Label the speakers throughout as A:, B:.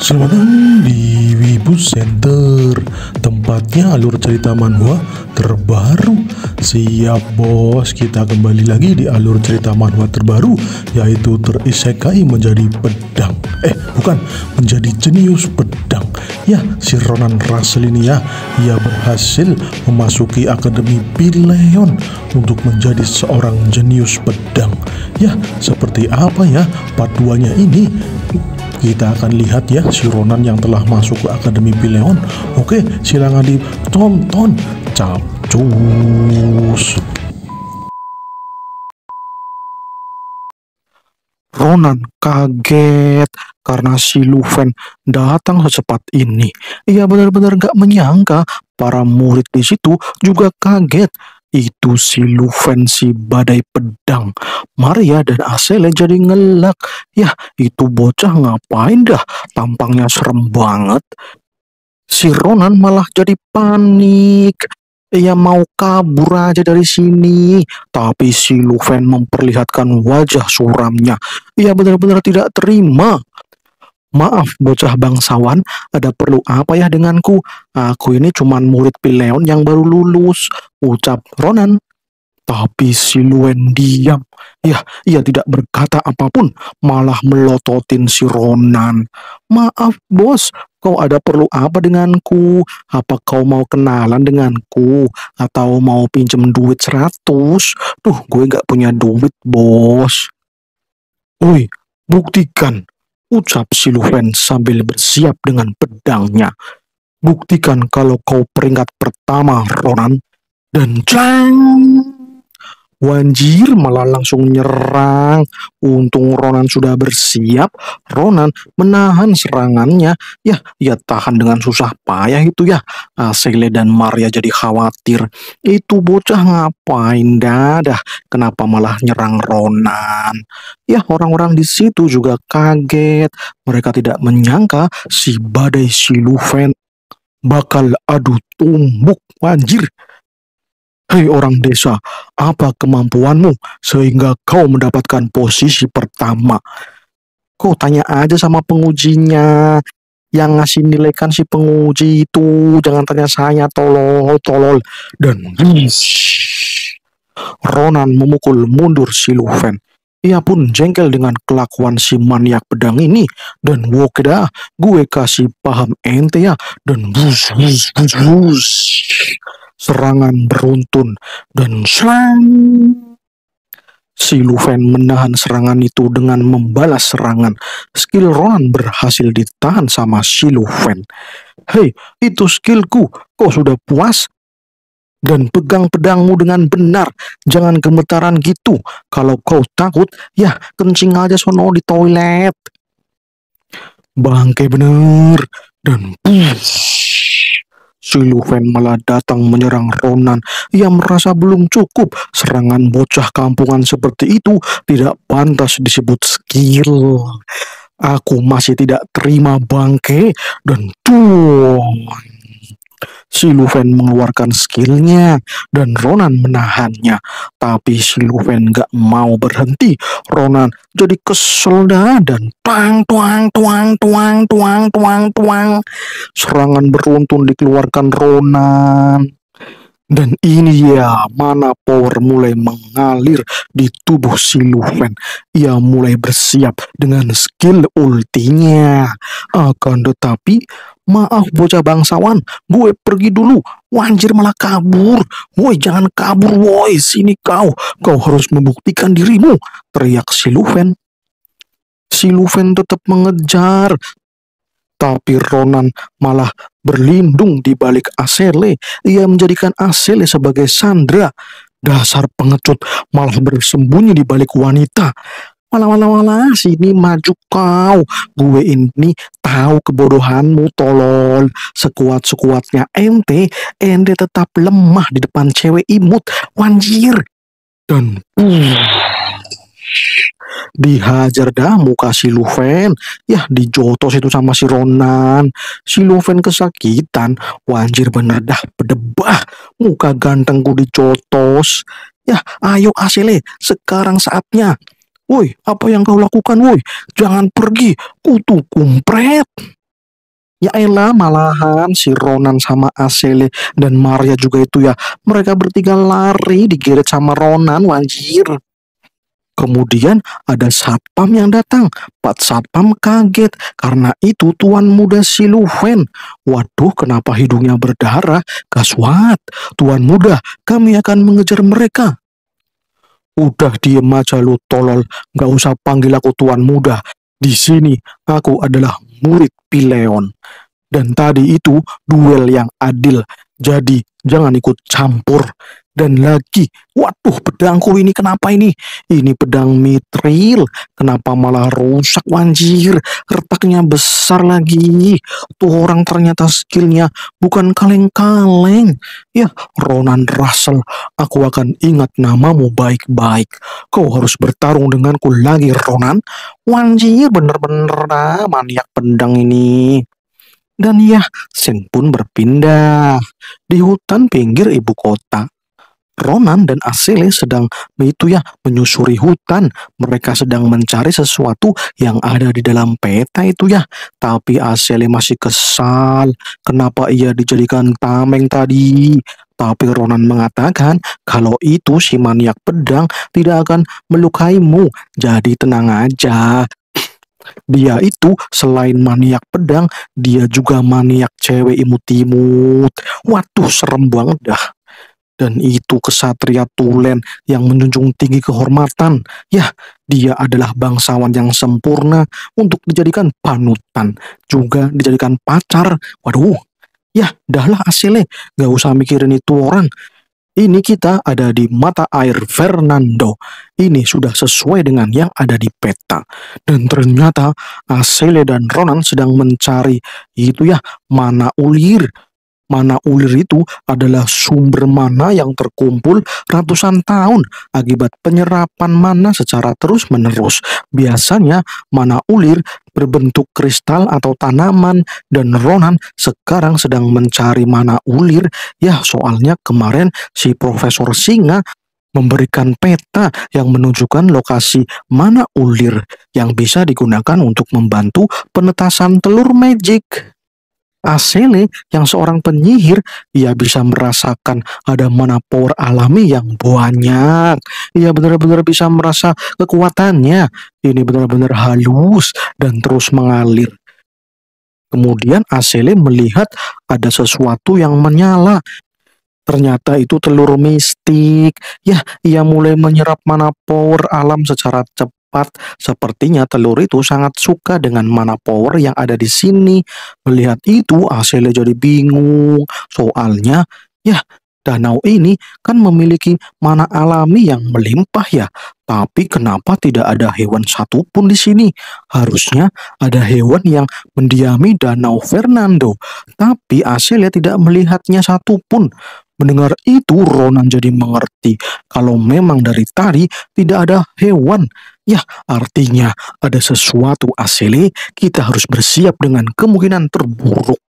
A: Selamat datang di Wibu Center Tempatnya alur cerita manhwa terbaru Siap bos, kita kembali lagi di alur cerita manhwa terbaru Yaitu terisekai menjadi pedang Eh bukan, menjadi jenius pedang Ya, si Ronan Russell ini ya Ia berhasil memasuki Akademi Pileon Untuk menjadi seorang jenius pedang Ya, seperti apa ya paduannya ini kita akan lihat ya si Ronan yang telah masuk ke Akademi Pileon oke silahkan tonton capcus Ronan kaget karena si Luven datang secepat ini. Ia benar-benar gak menyangka para murid di situ juga kaget itu si Luven si badai pedang. Maria dan Asele jadi ngelak. Yah, itu bocah ngapain dah? Tampangnya serem banget. Si Ronan malah jadi panik. Ia mau kabur aja dari sini. Tapi si Luven memperlihatkan wajah suramnya. Ia benar-benar tidak terima. Maaf bocah bangsawan, ada perlu apa ya denganku? Aku ini cuma murid Pileon yang baru lulus, ucap Ronan. Tapi si Luen diam. Ya, ia tidak berkata apapun, malah melototin si Ronan. Maaf bos, kau ada perlu apa denganku? Apa kau mau kenalan denganku? Atau mau pinjem duit seratus? Duh, gue gak punya duit bos. Woi, buktikan ucap Siluwen sambil bersiap dengan pedangnya. Buktikan kalau kau peringkat pertama, Ronan. Dan jangan... Wanjir malah langsung nyerang. Untung Ronan sudah bersiap, Ronan menahan serangannya. Ya, ya tahan dengan susah payah itu ya. Sele dan Maria jadi khawatir. Itu bocah ngapain dadah? Kenapa malah nyerang Ronan? Ya, orang-orang di situ juga kaget. Mereka tidak menyangka si badai si bakal adu tumbuk. Wanjir, Hei orang desa, apa kemampuanmu sehingga kau mendapatkan posisi pertama? Kau tanya aja sama pengujinya. Yang ngasih nilai kan si penguji itu. Jangan tanya saya, tolol, tolol. Dan Ronan memukul mundur si Luven. Ia pun jengkel dengan kelakuan si maniak pedang ini. Dan wokeda, dah, gue kasih paham ente ya. Dan bus, bus, bus, bus. Serangan beruntun dan serang. Si Lufen menahan serangan itu dengan membalas serangan. Skill Ron berhasil ditahan sama si Lufen. Hei, itu skillku. Kau sudah puas? Dan pegang pedangmu dengan benar. Jangan gemetaran gitu. Kalau kau takut, ya kencing aja sono di toilet. Bangke bener. Dan push. Si malah datang menyerang Ronan Ia merasa belum cukup. Serangan bocah kampungan seperti itu tidak pantas disebut skill. Aku masih tidak terima bangke dan tuang. Si Luven mengeluarkan skillnya dan Ronan menahannya. Tapi si Luven gak mau berhenti. Ronan jadi kesel dah dan tuang tuang tuang tuang tuang tuang tuang. Serangan beruntun dikeluarkan Ronan. Dan ini ya mana power mulai mengalir di tubuh si Luven. Ia mulai bersiap dengan skill ultinya. Akan tetapi Maaf bocah bangsawan, gue pergi dulu. Wanjir malah kabur. Woi jangan kabur woi, sini kau. Kau harus membuktikan dirimu. Teriak si Luven. Si Luven tetap mengejar. Tapi Ronan malah berlindung di balik Asele. Ia menjadikan Asele sebagai sandra. Dasar pengecut malah bersembunyi di balik wanita wala wala wala sini maju kau. Gue ini tahu kebodohanmu tolol. Sekuat-sekuatnya ente, ente tetap lemah di depan cewek imut. Wanjir. Dan uh, dihajar dah muka si Luven ya dijotos itu sama si Ronan si Luven kesakitan wanjir bener dah pedebah muka gantengku dijotos ya ayo asile sekarang saatnya Woi, apa yang kau lakukan, woi? Jangan pergi, kutu kumpret. Ya elah malahan si Ronan sama Asele dan Maria juga itu ya. Mereka bertiga lari digeret sama Ronan wajir. Kemudian ada satpam yang datang. Pak satpam kaget karena itu tuan muda Siluven. Waduh kenapa hidungnya berdarah? Kaswat, tuan muda kami akan mengejar mereka. Udah diem aja lu tolol, nggak usah panggil aku tuan muda. Di sini aku adalah murid Pileon. Dan tadi itu duel yang adil, jadi jangan ikut campur dan lagi, waduh pedangku ini kenapa ini? Ini pedang mitril, kenapa malah rusak wanjir? Retaknya besar lagi. Tuh orang ternyata skillnya bukan kaleng-kaleng. Ya, Ronan Russell, aku akan ingat namamu baik-baik. Kau harus bertarung denganku lagi, Ronan. Wanjir, bener-bener nah, maniak pedang ini dan ya, Sen pun berpindah di hutan pinggir ibu kota. Ronan dan Asile sedang itu ya menyusuri hutan. Mereka sedang mencari sesuatu yang ada di dalam peta itu ya. Tapi Asile masih kesal. Kenapa ia dijadikan tameng tadi? Tapi Ronan mengatakan kalau itu si maniak pedang tidak akan melukaimu. Jadi tenang aja, dia itu selain maniak pedang, dia juga maniak cewek imut-imut. Waduh, serem banget dah dan itu kesatria Tulen yang menjunjung tinggi kehormatan. Yah, dia adalah bangsawan yang sempurna untuk dijadikan panutan, juga dijadikan pacar. Waduh, yah, dahlah asile, gak usah mikirin itu orang. Ini kita ada di mata air Fernando. Ini sudah sesuai dengan yang ada di peta. Dan ternyata Asile dan Ronan sedang mencari itu ya mana ulir mana ulir itu adalah sumber mana yang terkumpul ratusan tahun akibat penyerapan mana secara terus-menerus. Biasanya mana ulir berbentuk kristal atau tanaman dan Ronan sekarang sedang mencari mana ulir. Ya, soalnya kemarin si Profesor Singa memberikan peta yang menunjukkan lokasi mana ulir yang bisa digunakan untuk membantu penetasan telur magic. Asele yang seorang penyihir, ia bisa merasakan ada mana power alami yang banyak. Ia benar-benar bisa merasa kekuatannya. Ini benar-benar halus dan terus mengalir. Kemudian Asele melihat ada sesuatu yang menyala. Ternyata itu telur mistik. Ya, ia mulai menyerap mana power alam secara cepat part, Sepertinya telur itu sangat suka dengan mana power yang ada di sini. Melihat itu, Aselia jadi bingung. Soalnya, ya danau ini kan memiliki mana alami yang melimpah ya. Tapi kenapa tidak ada hewan satupun di sini? Harusnya ada hewan yang mendiami danau Fernando. Tapi Aselia tidak melihatnya satupun. Mendengar itu Ronan jadi mengerti kalau memang dari tadi tidak ada hewan Ya, artinya ada sesuatu asli, kita harus bersiap dengan kemungkinan terburuk.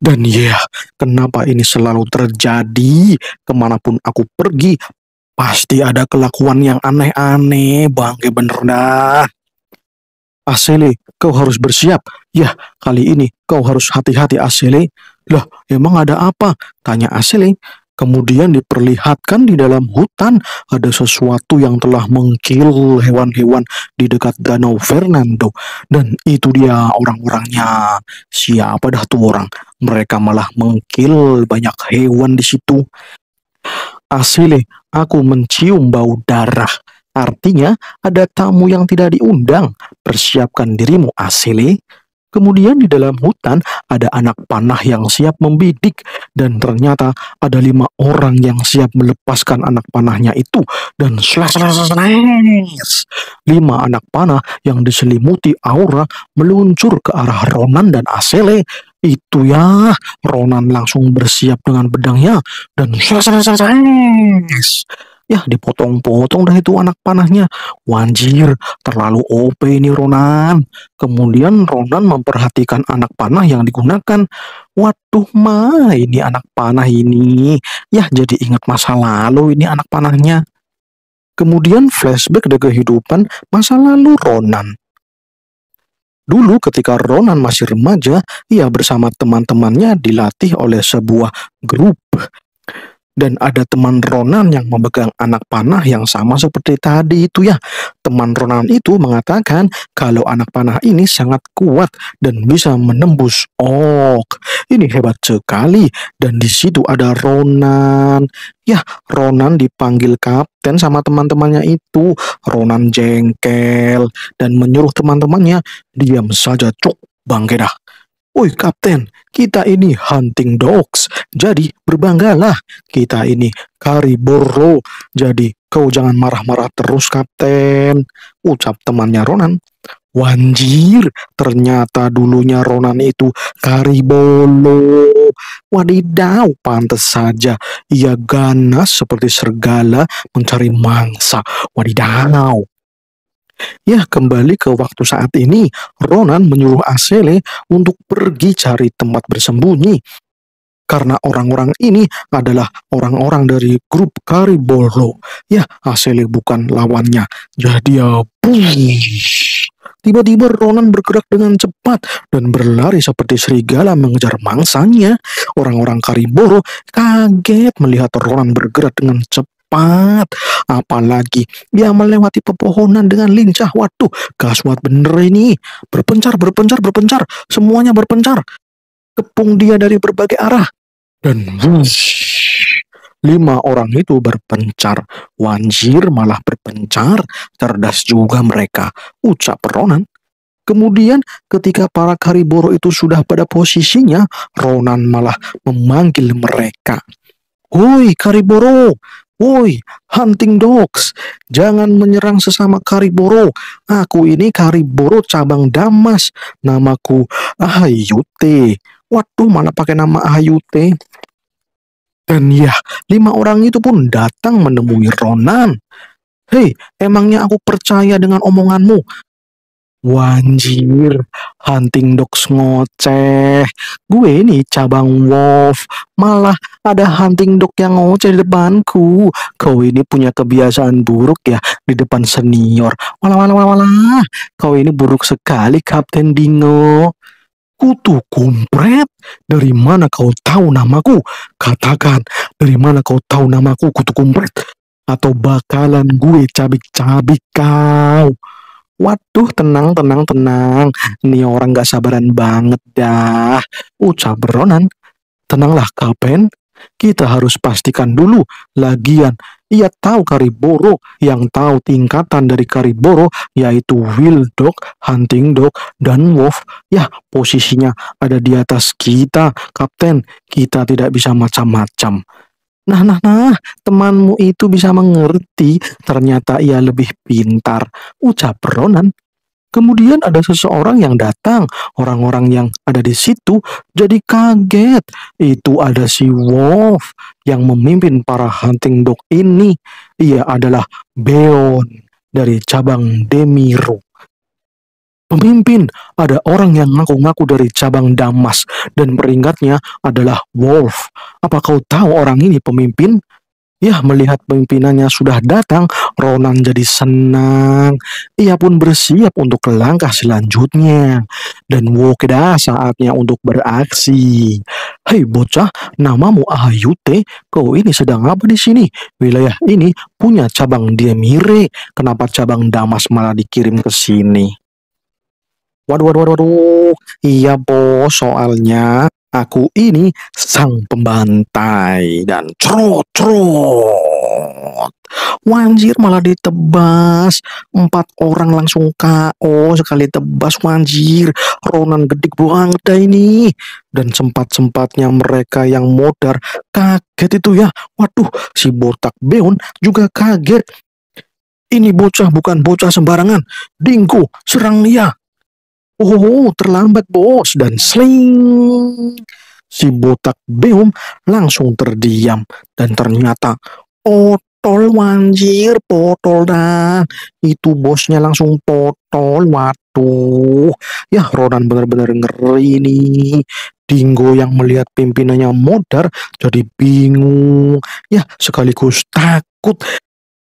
A: Dan ya, yeah, kenapa ini selalu terjadi? Kemanapun aku pergi, pasti ada kelakuan yang aneh-aneh, bangke bener dah. Asele, kau harus bersiap. Ya, kali ini kau harus hati-hati Asele. Loh, emang ada apa? Tanya Asele. Kemudian diperlihatkan di dalam hutan ada sesuatu yang telah mengkil hewan-hewan di dekat Danau Fernando. Dan itu dia orang-orangnya. Siapa dah tuh orang? Mereka malah mengkil banyak hewan di situ. Asli, aku mencium bau darah. Artinya ada tamu yang tidak diundang. Persiapkan dirimu, Asli. Kemudian di dalam hutan ada anak panah yang siap membidik dan ternyata ada lima orang yang siap melepaskan anak panahnya itu dan slash, slash, slash. lima anak panah yang diselimuti aura meluncur ke arah Ronan dan Asele itu ya, Ronan langsung bersiap dengan pedangnya dan slash, slash, slash. Ya dipotong-potong dah itu anak panahnya. Wanjir, terlalu OP ini Ronan. Kemudian Ronan memperhatikan anak panah yang digunakan. Waduh ma, ini anak panah ini. Yah jadi ingat masa lalu ini anak panahnya. Kemudian flashback dari kehidupan masa lalu Ronan. Dulu ketika Ronan masih remaja, ia bersama teman-temannya dilatih oleh sebuah grup dan ada teman Ronan yang memegang anak panah yang sama seperti tadi itu ya. Teman Ronan itu mengatakan kalau anak panah ini sangat kuat dan bisa menembus ok. Ini hebat sekali dan di situ ada Ronan. Ya, Ronan dipanggil kapten sama teman-temannya itu. Ronan jengkel dan menyuruh teman-temannya diam saja cuk bangkai dah. Woi kapten, kita ini hunting dogs, jadi berbanggalah. Kita ini kariboro, jadi kau jangan marah-marah terus kapten. Ucap temannya Ronan. Wanjir, ternyata dulunya Ronan itu Karibolo. Wadidaw, pantas saja. Ia ganas seperti sergala mencari mangsa. Wadidaw. Ya, kembali ke waktu saat ini, Ronan menyuruh Asele untuk pergi cari tempat bersembunyi. Karena orang-orang ini adalah orang-orang dari grup Karibolo. Ya, Asele bukan lawannya. Jadi ya, Tiba-tiba Ronan bergerak dengan cepat dan berlari seperti serigala mengejar mangsanya. Orang-orang Kariboro kaget melihat Ronan bergerak dengan cepat cepat. Apalagi dia melewati pepohonan dengan lincah. Waduh, gaswat bener ini. Berpencar, berpencar, berpencar. Semuanya berpencar. Kepung dia dari berbagai arah. Dan wush, lima orang itu berpencar. Wanjir malah berpencar. Cerdas juga mereka. Ucap Ronan. Kemudian ketika para kariboro itu sudah pada posisinya, Ronan malah memanggil mereka. Woi Kariboro, Woi, hunting dogs, jangan menyerang sesama Kariboro. Aku ini Kariboro cabang Damas. Namaku Ahayute. Waduh, mana pakai nama Ahayute? Dan ya, lima orang itu pun datang menemui Ronan. Hei, emangnya aku percaya dengan omonganmu? Wanjir, hunting dogs ngoceh. Gue ini cabang wolf, malah ada hunting dog yang ngoceh di depanku. Kau ini punya kebiasaan buruk ya di depan senior. Walah, walah, walah, walah. Kau ini buruk sekali, Kapten Dingo. Kutu kumpret, dari mana kau tahu namaku? Katakan, dari mana kau tahu namaku, kutu kumpret? Atau bakalan gue cabik-cabik kau. Waduh, tenang, tenang, tenang. Ini orang gak sabaran banget dah. Ucap uh, beronan. Tenanglah, Kapen. Kita harus pastikan dulu. Lagian, ia tahu Kariboro. Yang tahu tingkatan dari Kariboro yaitu wild Dog, Hunting Dog, dan Wolf. Ya, posisinya ada di atas kita, Kapten. Kita tidak bisa macam-macam. Nah, nah, nah, temanmu itu bisa mengerti, ternyata ia lebih pintar, ucap Ronan. Kemudian ada seseorang yang datang, orang-orang yang ada di situ jadi kaget. Itu ada si Wolf yang memimpin para hunting dog ini. Ia adalah Beon dari cabang Demiru pemimpin. Ada orang yang ngaku-ngaku dari cabang Damas dan peringkatnya adalah Wolf. Apa kau tahu orang ini pemimpin? Ya, melihat pemimpinannya sudah datang, Ronan jadi senang. Ia pun bersiap untuk langkah selanjutnya. Dan Wokeda saatnya untuk beraksi. Hei bocah, namamu Ahayute. Kau ini sedang apa di sini? Wilayah ini punya cabang Demire. Kenapa cabang Damas malah dikirim ke sini? Waduh, waduh, waduh, waduh. Iya, bos. Soalnya aku ini sang pembantai dan cerut, cerut. Wanjir malah ditebas. Empat orang langsung KO sekali tebas. Wanjir, Ronan gedik banget dah ini. Dan sempat-sempatnya mereka yang modar kaget itu ya. Waduh, si botak Beon juga kaget. Ini bocah bukan bocah sembarangan. Dingku, serang dia. Oh, terlambat bos. Dan sling. Si botak Beom langsung terdiam. Dan ternyata potol wanjir, potol dah. Itu bosnya langsung potol. Waduh. Ya, Ronan benar-benar ngeri nih. Dingo yang melihat pimpinannya modar jadi bingung. Ya, sekaligus takut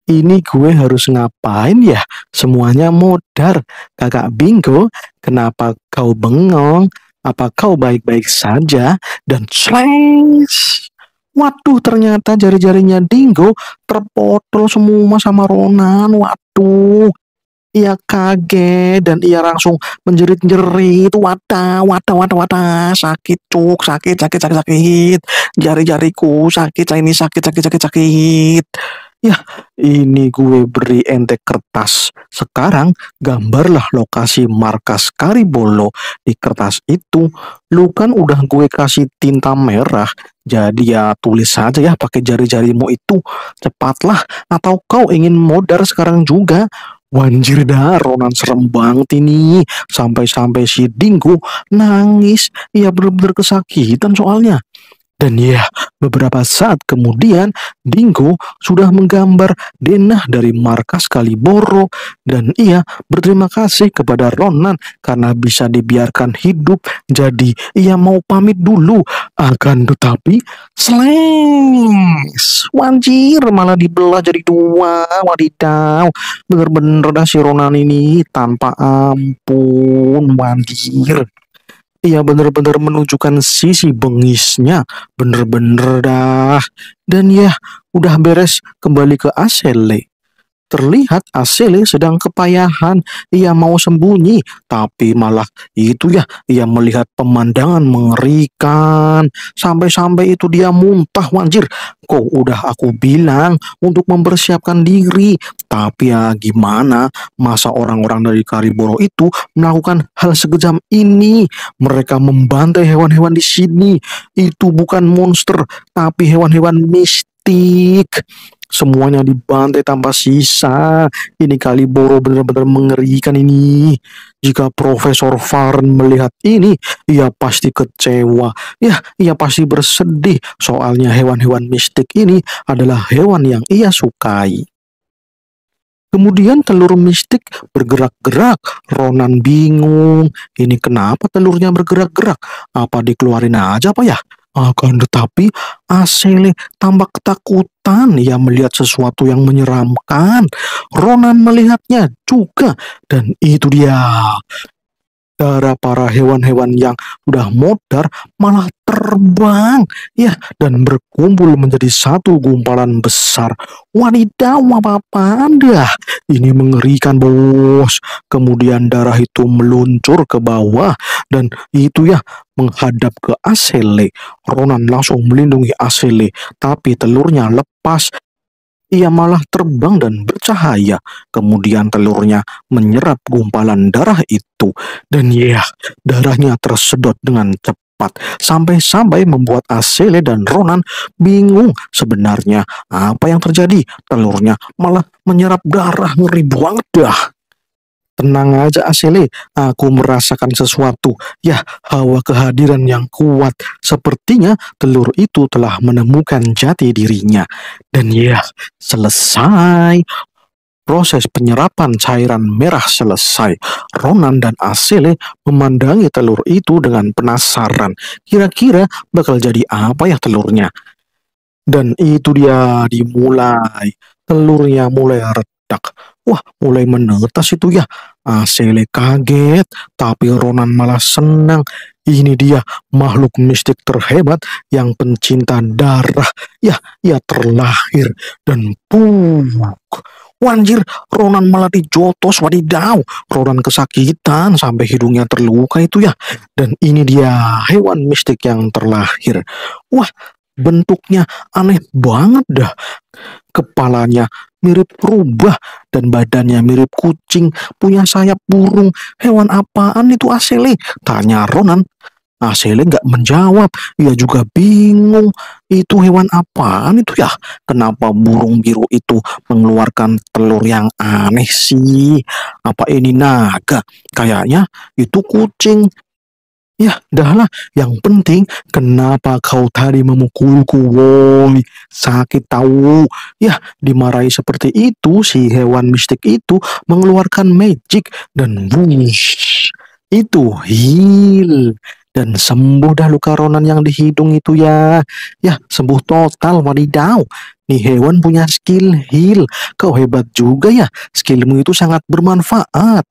A: ini gue harus ngapain ya? Semuanya modar. Kakak bingo, kenapa kau bengong? Apa kau baik-baik saja? Dan slice. Waduh, ternyata jari-jarinya Dingo terpotol semua sama Ronan. Waduh, ia kaget dan ia langsung menjerit-jerit wadah wadah wadah wadah sakit cuk sakit sakit sakit sakit jari-jariku sakit ini sakit sakit sakit sakit Ya, ini gue beri ente kertas. Sekarang gambarlah lokasi markas Karibolo. Di kertas itu, lu kan udah gue kasih tinta merah. Jadi ya tulis saja ya pakai jari-jarimu itu. Cepatlah atau kau ingin modar sekarang juga. Wanjir dah, Ronan serem banget ini. Sampai-sampai si Dingo nangis. Ia bener-bener kesakitan soalnya. Dan ya, Beberapa saat kemudian, Dingo sudah menggambar denah dari markas Kaliboro dan ia berterima kasih kepada Ronan karena bisa dibiarkan hidup. Jadi ia mau pamit dulu. Akan tetapi, slings Wajir malah dibelah jadi dua. Wadidaw. Bener-bener dah si Ronan ini tanpa ampun. Wajir. Ia benar-benar menunjukkan sisi bengisnya, bener-bener dah. Dan ya, udah beres kembali ke Asele. Terlihat Asele sedang kepayahan. Ia mau sembunyi, tapi malah itu ya, ia melihat pemandangan mengerikan. Sampai-sampai itu dia muntah, wanjir. Kok udah aku bilang untuk mempersiapkan diri. Tapi ya gimana, masa orang-orang dari Kariboro itu melakukan hal sekejam ini. Mereka membantai hewan-hewan di sini. Itu bukan monster, tapi hewan-hewan mistik. Semuanya dibantai tanpa sisa. Ini kali Boro benar-benar mengerikan ini. Jika Profesor Farn melihat ini, ia pasti kecewa. Ya, ia pasti bersedih. Soalnya hewan-hewan mistik ini adalah hewan yang ia sukai. Kemudian telur mistik bergerak-gerak. Ronan bingung. Ini kenapa telurnya bergerak-gerak? Apa dikeluarin aja pak ya? Akan tetapi Asele tampak ketakutan ketakutan, ia melihat sesuatu yang menyeramkan. Ronan melihatnya juga, dan itu dia. Darah para hewan-hewan yang sudah modar malah terbang, ya, dan berkumpul menjadi satu gumpalan besar. Wanita apa-apa Anda? Ini mengerikan, bos. Kemudian darah itu meluncur ke bawah, dan itu ya menghadap ke Asele. Ronan langsung melindungi Asele, tapi telurnya lepas Pas ia malah terbang dan bercahaya. Kemudian telurnya menyerap gumpalan darah itu. Dan ya, yeah, darahnya tersedot dengan cepat. Sampai-sampai membuat Asele dan Ronan bingung sebenarnya apa yang terjadi. Telurnya malah menyerap darah ngeri banget dah. Tenang aja Asile, aku merasakan sesuatu. Ya, hawa kehadiran yang kuat. Sepertinya telur itu telah menemukan jati dirinya. Dan ya, selesai. Proses penyerapan cairan merah selesai. Ronan dan Asile memandangi telur itu dengan penasaran. Kira-kira bakal jadi apa ya telurnya? Dan itu dia dimulai. Telurnya mulai retak Wah, mulai menetas itu ya. Asele ah, kaget, tapi Ronan malah senang. Ini dia makhluk mistik terhebat yang pencinta darah. Ya, ia terlahir dan puak. Wanjir, Ronan malah dijotos wadidaw. Ronan kesakitan sampai hidungnya terluka itu ya. Dan ini dia hewan mistik yang terlahir. Wah, bentuknya aneh banget dah. Kepalanya mirip rubah dan badannya mirip kucing, punya sayap burung. Hewan apaan itu Asele? Tanya Ronan. Asele nggak menjawab, ia juga bingung. Itu hewan apaan itu ya? Kenapa burung biru itu mengeluarkan telur yang aneh sih? Apa ini naga? Kayaknya itu kucing. Ya, dahlah. Yang penting, kenapa kau tadi memukulku, woi? Sakit tahu. Ya, dimarahi seperti itu, si hewan mistik itu mengeluarkan magic dan wush. Itu heal. Dan sembuh dah luka Ronan yang dihitung itu ya. Ya, sembuh total, wadidaw. Nih hewan punya skill heal. Kau hebat juga ya. Skillmu itu sangat bermanfaat.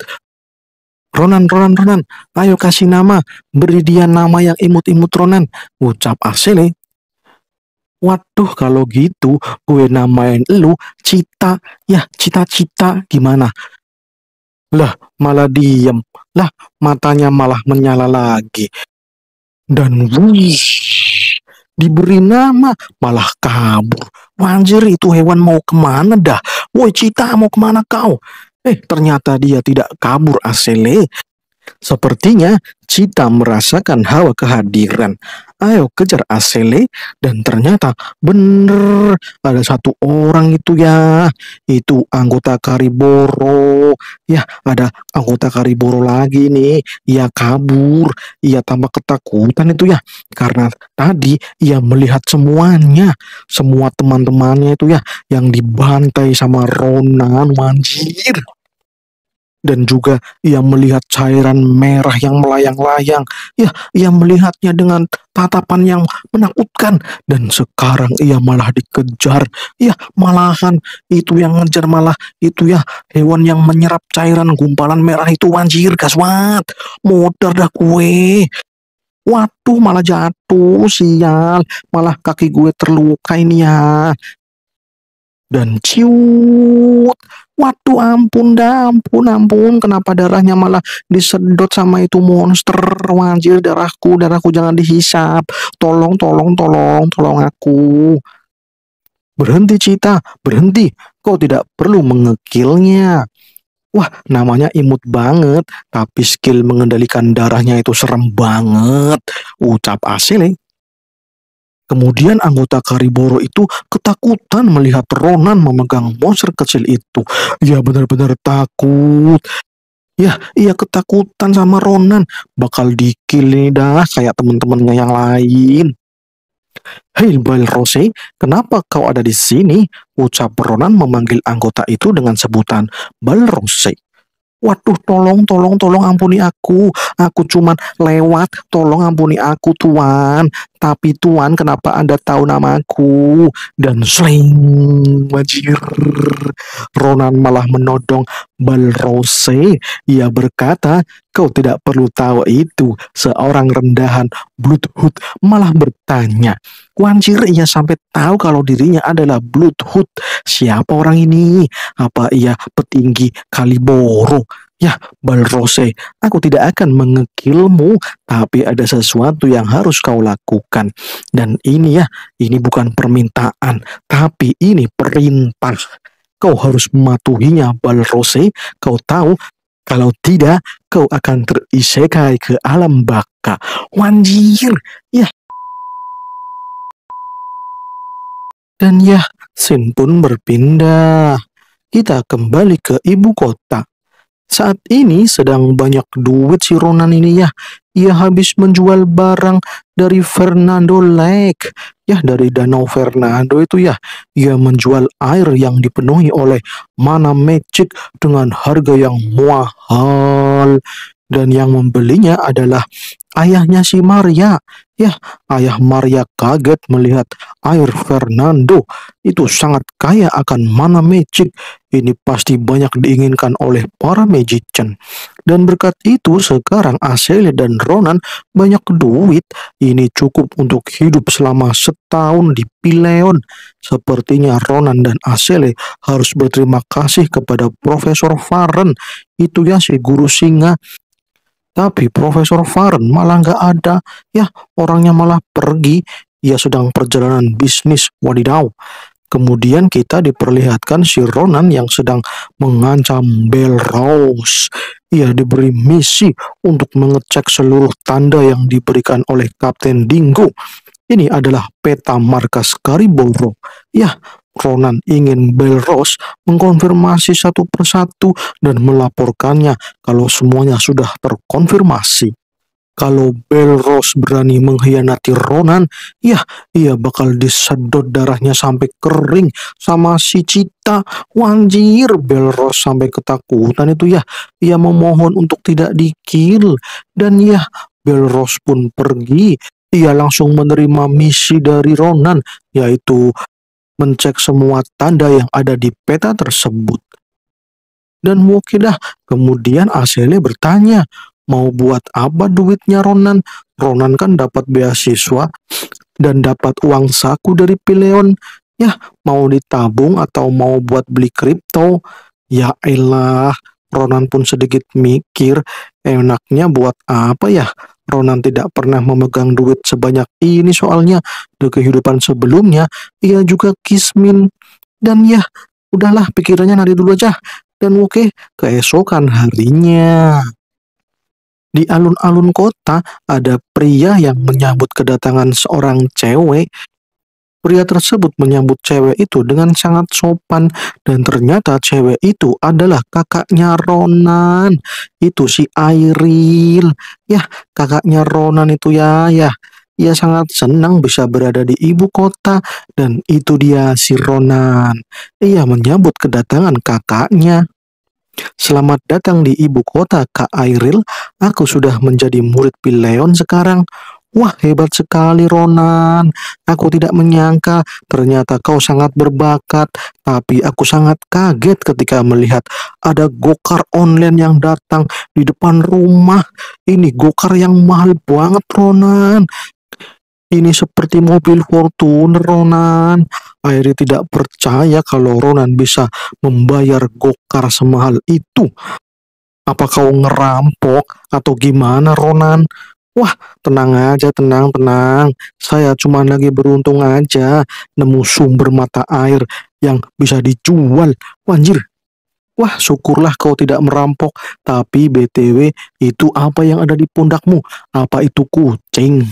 A: Ronan, Ronan, Ronan, ayo kasih nama, beri dia nama yang imut-imut Ronan, ucap Asele. Waduh kalau gitu gue namain lu Cita, ya cita-cita gimana? Lah malah diem, lah matanya malah menyala lagi. Dan wush, diberi nama malah kabur. Wanjir itu hewan mau kemana dah? Woi cita mau kemana kau? Eh, ternyata dia tidak kabur asele Sepertinya Cita merasakan hawa kehadiran. Ayo kejar Asele dan ternyata bener ada satu orang itu ya. Itu anggota Kariboro. Ya ada anggota Kariboro lagi nih. Ia kabur, ia tambah ketakutan itu ya. Karena tadi ia melihat semuanya. Semua teman-temannya itu ya yang dibantai sama Ronan manjir dan juga ia melihat cairan merah yang melayang-layang. Ya, ia melihatnya dengan tatapan yang menakutkan dan sekarang ia malah dikejar. Ya, malahan itu yang ngejar malah itu ya hewan yang menyerap cairan gumpalan merah itu anjir gaswat. Modar dah kue. Waduh malah jatuh sial, malah kaki gue terluka ini ya dan ciut. Waduh ampun dah ampun ampun kenapa darahnya malah disedot sama itu monster wajir darahku darahku jangan dihisap tolong tolong tolong tolong aku berhenti cita berhenti kau tidak perlu mengekilnya Wah, namanya imut banget, tapi skill mengendalikan darahnya itu serem banget. Ucap Asli. Kemudian anggota Kariboro itu ketakutan melihat Ronan memegang monster kecil itu. Ya benar-benar takut. Ya, ia ketakutan sama Ronan. Bakal dikil ini dah kayak teman-temannya yang lain. Hei, Bail Rose, kenapa kau ada di sini? Ucap Ronan memanggil anggota itu dengan sebutan Bail Rose. Waduh, tolong, tolong, tolong ampuni aku. Aku cuman lewat, tolong ampuni aku, Tuan. Tapi tuan, kenapa Anda tahu namaku? Dan sling Majir Ronan malah menodong Balrose. Ia berkata, kau tidak perlu tahu itu. Seorang rendahan Bloodhood malah bertanya. Wanjir ia sampai tahu kalau dirinya adalah Bloodhood. Siapa orang ini? Apa ia petinggi Kaliboro? Ya, Balrose, aku tidak akan mengekilmu, tapi ada sesuatu yang harus kau lakukan. Dan ini ya, ini bukan permintaan, tapi ini perintah. Kau harus mematuhinya, Balrose. Kau tahu, kalau tidak, kau akan terisekai ke alam baka. Wanjir, ya. Dan ya, Sin pun berpindah. Kita kembali ke ibu kota saat ini sedang banyak duit si Ronan ini ya. Ia habis menjual barang dari Fernando Lake. Ya, dari Danau Fernando itu ya. Ia menjual air yang dipenuhi oleh mana magic dengan harga yang mahal. Dan yang membelinya adalah ayahnya si Maria. Ya, ayah Maria kaget melihat air Fernando. Itu sangat kaya akan mana magic. Ini pasti banyak diinginkan oleh para magician. Dan berkat itu sekarang Aselia dan Ronan banyak duit. Ini cukup untuk hidup selama setahun di Pileon. Sepertinya Ronan dan Aselia harus berterima kasih kepada Profesor Farren. Itu ya si guru singa tapi Profesor Farn malah nggak ada. Ya, orangnya malah pergi. Ia sedang perjalanan bisnis. Wadidaw. Kemudian kita diperlihatkan si Ronan yang sedang mengancam Belrose. Ia diberi misi untuk mengecek seluruh tanda yang diberikan oleh Kapten Dingo. Ini adalah peta markas Kariboro. Ya, Ronan ingin Belros mengkonfirmasi satu persatu dan melaporkannya kalau semuanya sudah terkonfirmasi. Kalau Belros berani mengkhianati Ronan, ya ia bakal disedot darahnya sampai kering sama si Cita. Wanjir, Belros sampai ketakutan itu ya. Ia memohon untuk tidak dikil. Dan ya, Belros pun pergi ia langsung menerima misi dari Ronan, yaitu mencek semua tanda yang ada di peta tersebut. Dan Mukidah kemudian Asele bertanya, mau buat apa duitnya Ronan? Ronan kan dapat beasiswa dan dapat uang saku dari Pileon. Ya, mau ditabung atau mau buat beli kripto? Ya elah, Ronan pun sedikit mikir, enaknya buat apa ya? Ronan tidak pernah memegang duit sebanyak ini soalnya di kehidupan sebelumnya ia juga kismin. Dan ya, udahlah pikirannya nanti dulu aja. Dan oke, okay, keesokan harinya. Di alun-alun kota ada pria yang menyambut kedatangan seorang cewek Pria tersebut menyambut cewek itu dengan sangat sopan dan ternyata cewek itu adalah kakaknya Ronan. Itu si Airil. ya kakaknya Ronan itu ya, ya. Ia sangat senang bisa berada di ibu kota dan itu dia si Ronan. Ia menyambut kedatangan kakaknya. Selamat datang di ibu kota Kak Airil, aku sudah menjadi murid Pileon sekarang. Wah hebat sekali Ronan, aku tidak menyangka ternyata kau sangat berbakat, tapi aku sangat kaget ketika melihat ada gokar online yang datang di depan rumah. Ini gokar yang mahal banget Ronan, ini seperti mobil Fortuner Ronan. Airi tidak percaya kalau Ronan bisa membayar gokar semahal itu. Apa kau ngerampok atau gimana Ronan? Wah, tenang aja, tenang, tenang. Saya cuma lagi beruntung aja nemu sumber mata air yang bisa dijual. Wanjir. Wah, syukurlah kau tidak merampok. Tapi BTW, itu apa yang ada di pundakmu? Apa itu kucing?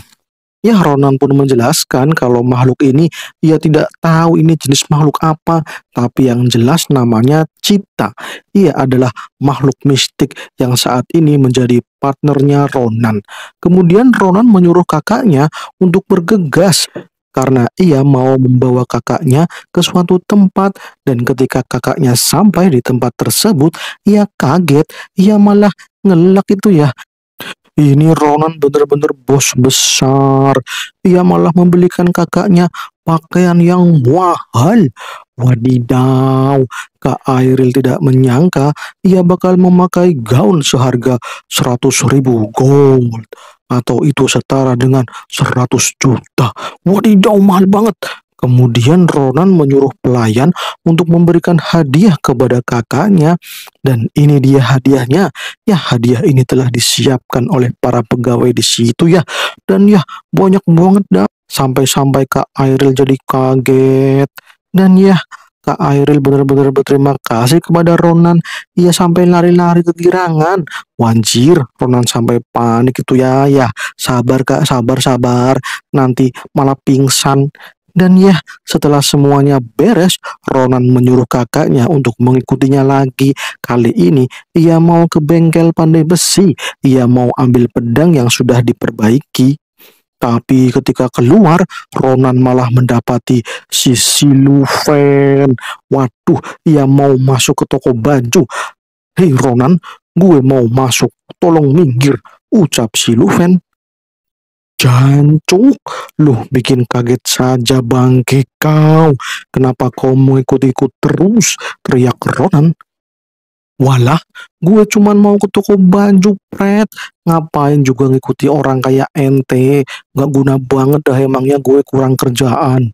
A: Ya Ronan pun menjelaskan kalau makhluk ini ia tidak tahu ini jenis makhluk apa, tapi yang jelas namanya Cita. Ia adalah makhluk mistik yang saat ini menjadi partnernya Ronan. Kemudian Ronan menyuruh kakaknya untuk bergegas karena ia mau membawa kakaknya ke suatu tempat dan ketika kakaknya sampai di tempat tersebut ia kaget ia malah ngelak itu ya ini Ronan benar-benar bos besar. Ia malah membelikan kakaknya pakaian yang mahal. Wadidaw, Kak Airil tidak menyangka ia bakal memakai gaun seharga 100 ribu gold. Atau itu setara dengan 100 juta. Wadidaw, mahal banget. Kemudian Ronan menyuruh pelayan untuk memberikan hadiah kepada kakaknya dan ini dia hadiahnya. Ya hadiah ini telah disiapkan oleh para pegawai di situ ya dan ya banyak banget dah sampai-sampai Kak Airil jadi kaget dan ya Kak Airil benar-benar berterima kasih kepada Ronan. Ia sampai lari-lari ke girangan. Wanjir, Ronan sampai panik itu ya. Ya, sabar Kak, sabar, sabar. Nanti malah pingsan. Dan ya, setelah semuanya beres, Ronan menyuruh kakaknya untuk mengikutinya lagi. Kali ini, ia mau ke bengkel pandai besi. Ia mau ambil pedang yang sudah diperbaiki. Tapi ketika keluar, Ronan malah mendapati si Siluven. Waduh, ia mau masuk ke toko baju. Hei Ronan, gue mau masuk, tolong minggir, ucap Siluven Jancuk, lu bikin kaget saja bang kau. Kenapa kau mau ikut ikut terus? Teriak Ronan. Walah, gue cuman mau ke toko baju pret. Ngapain juga ngikuti orang kayak ente. Gak guna banget dah emangnya gue kurang kerjaan.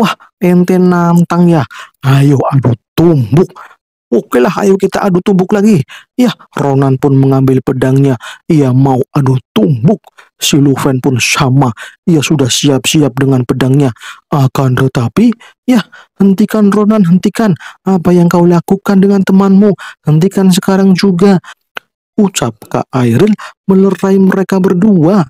A: Wah, ente nantang ya. Ayo aduh tumbuk. Oke lah, ayo kita adu tumbuk lagi. Ya, Ronan pun mengambil pedangnya. Ia mau adu tumbuk. Si Lufen pun sama. Ia sudah siap-siap dengan pedangnya. Akan tetapi, ya, hentikan Ronan, hentikan. Apa yang kau lakukan dengan temanmu? Hentikan sekarang juga. Ucap Kak Airil melerai mereka berdua.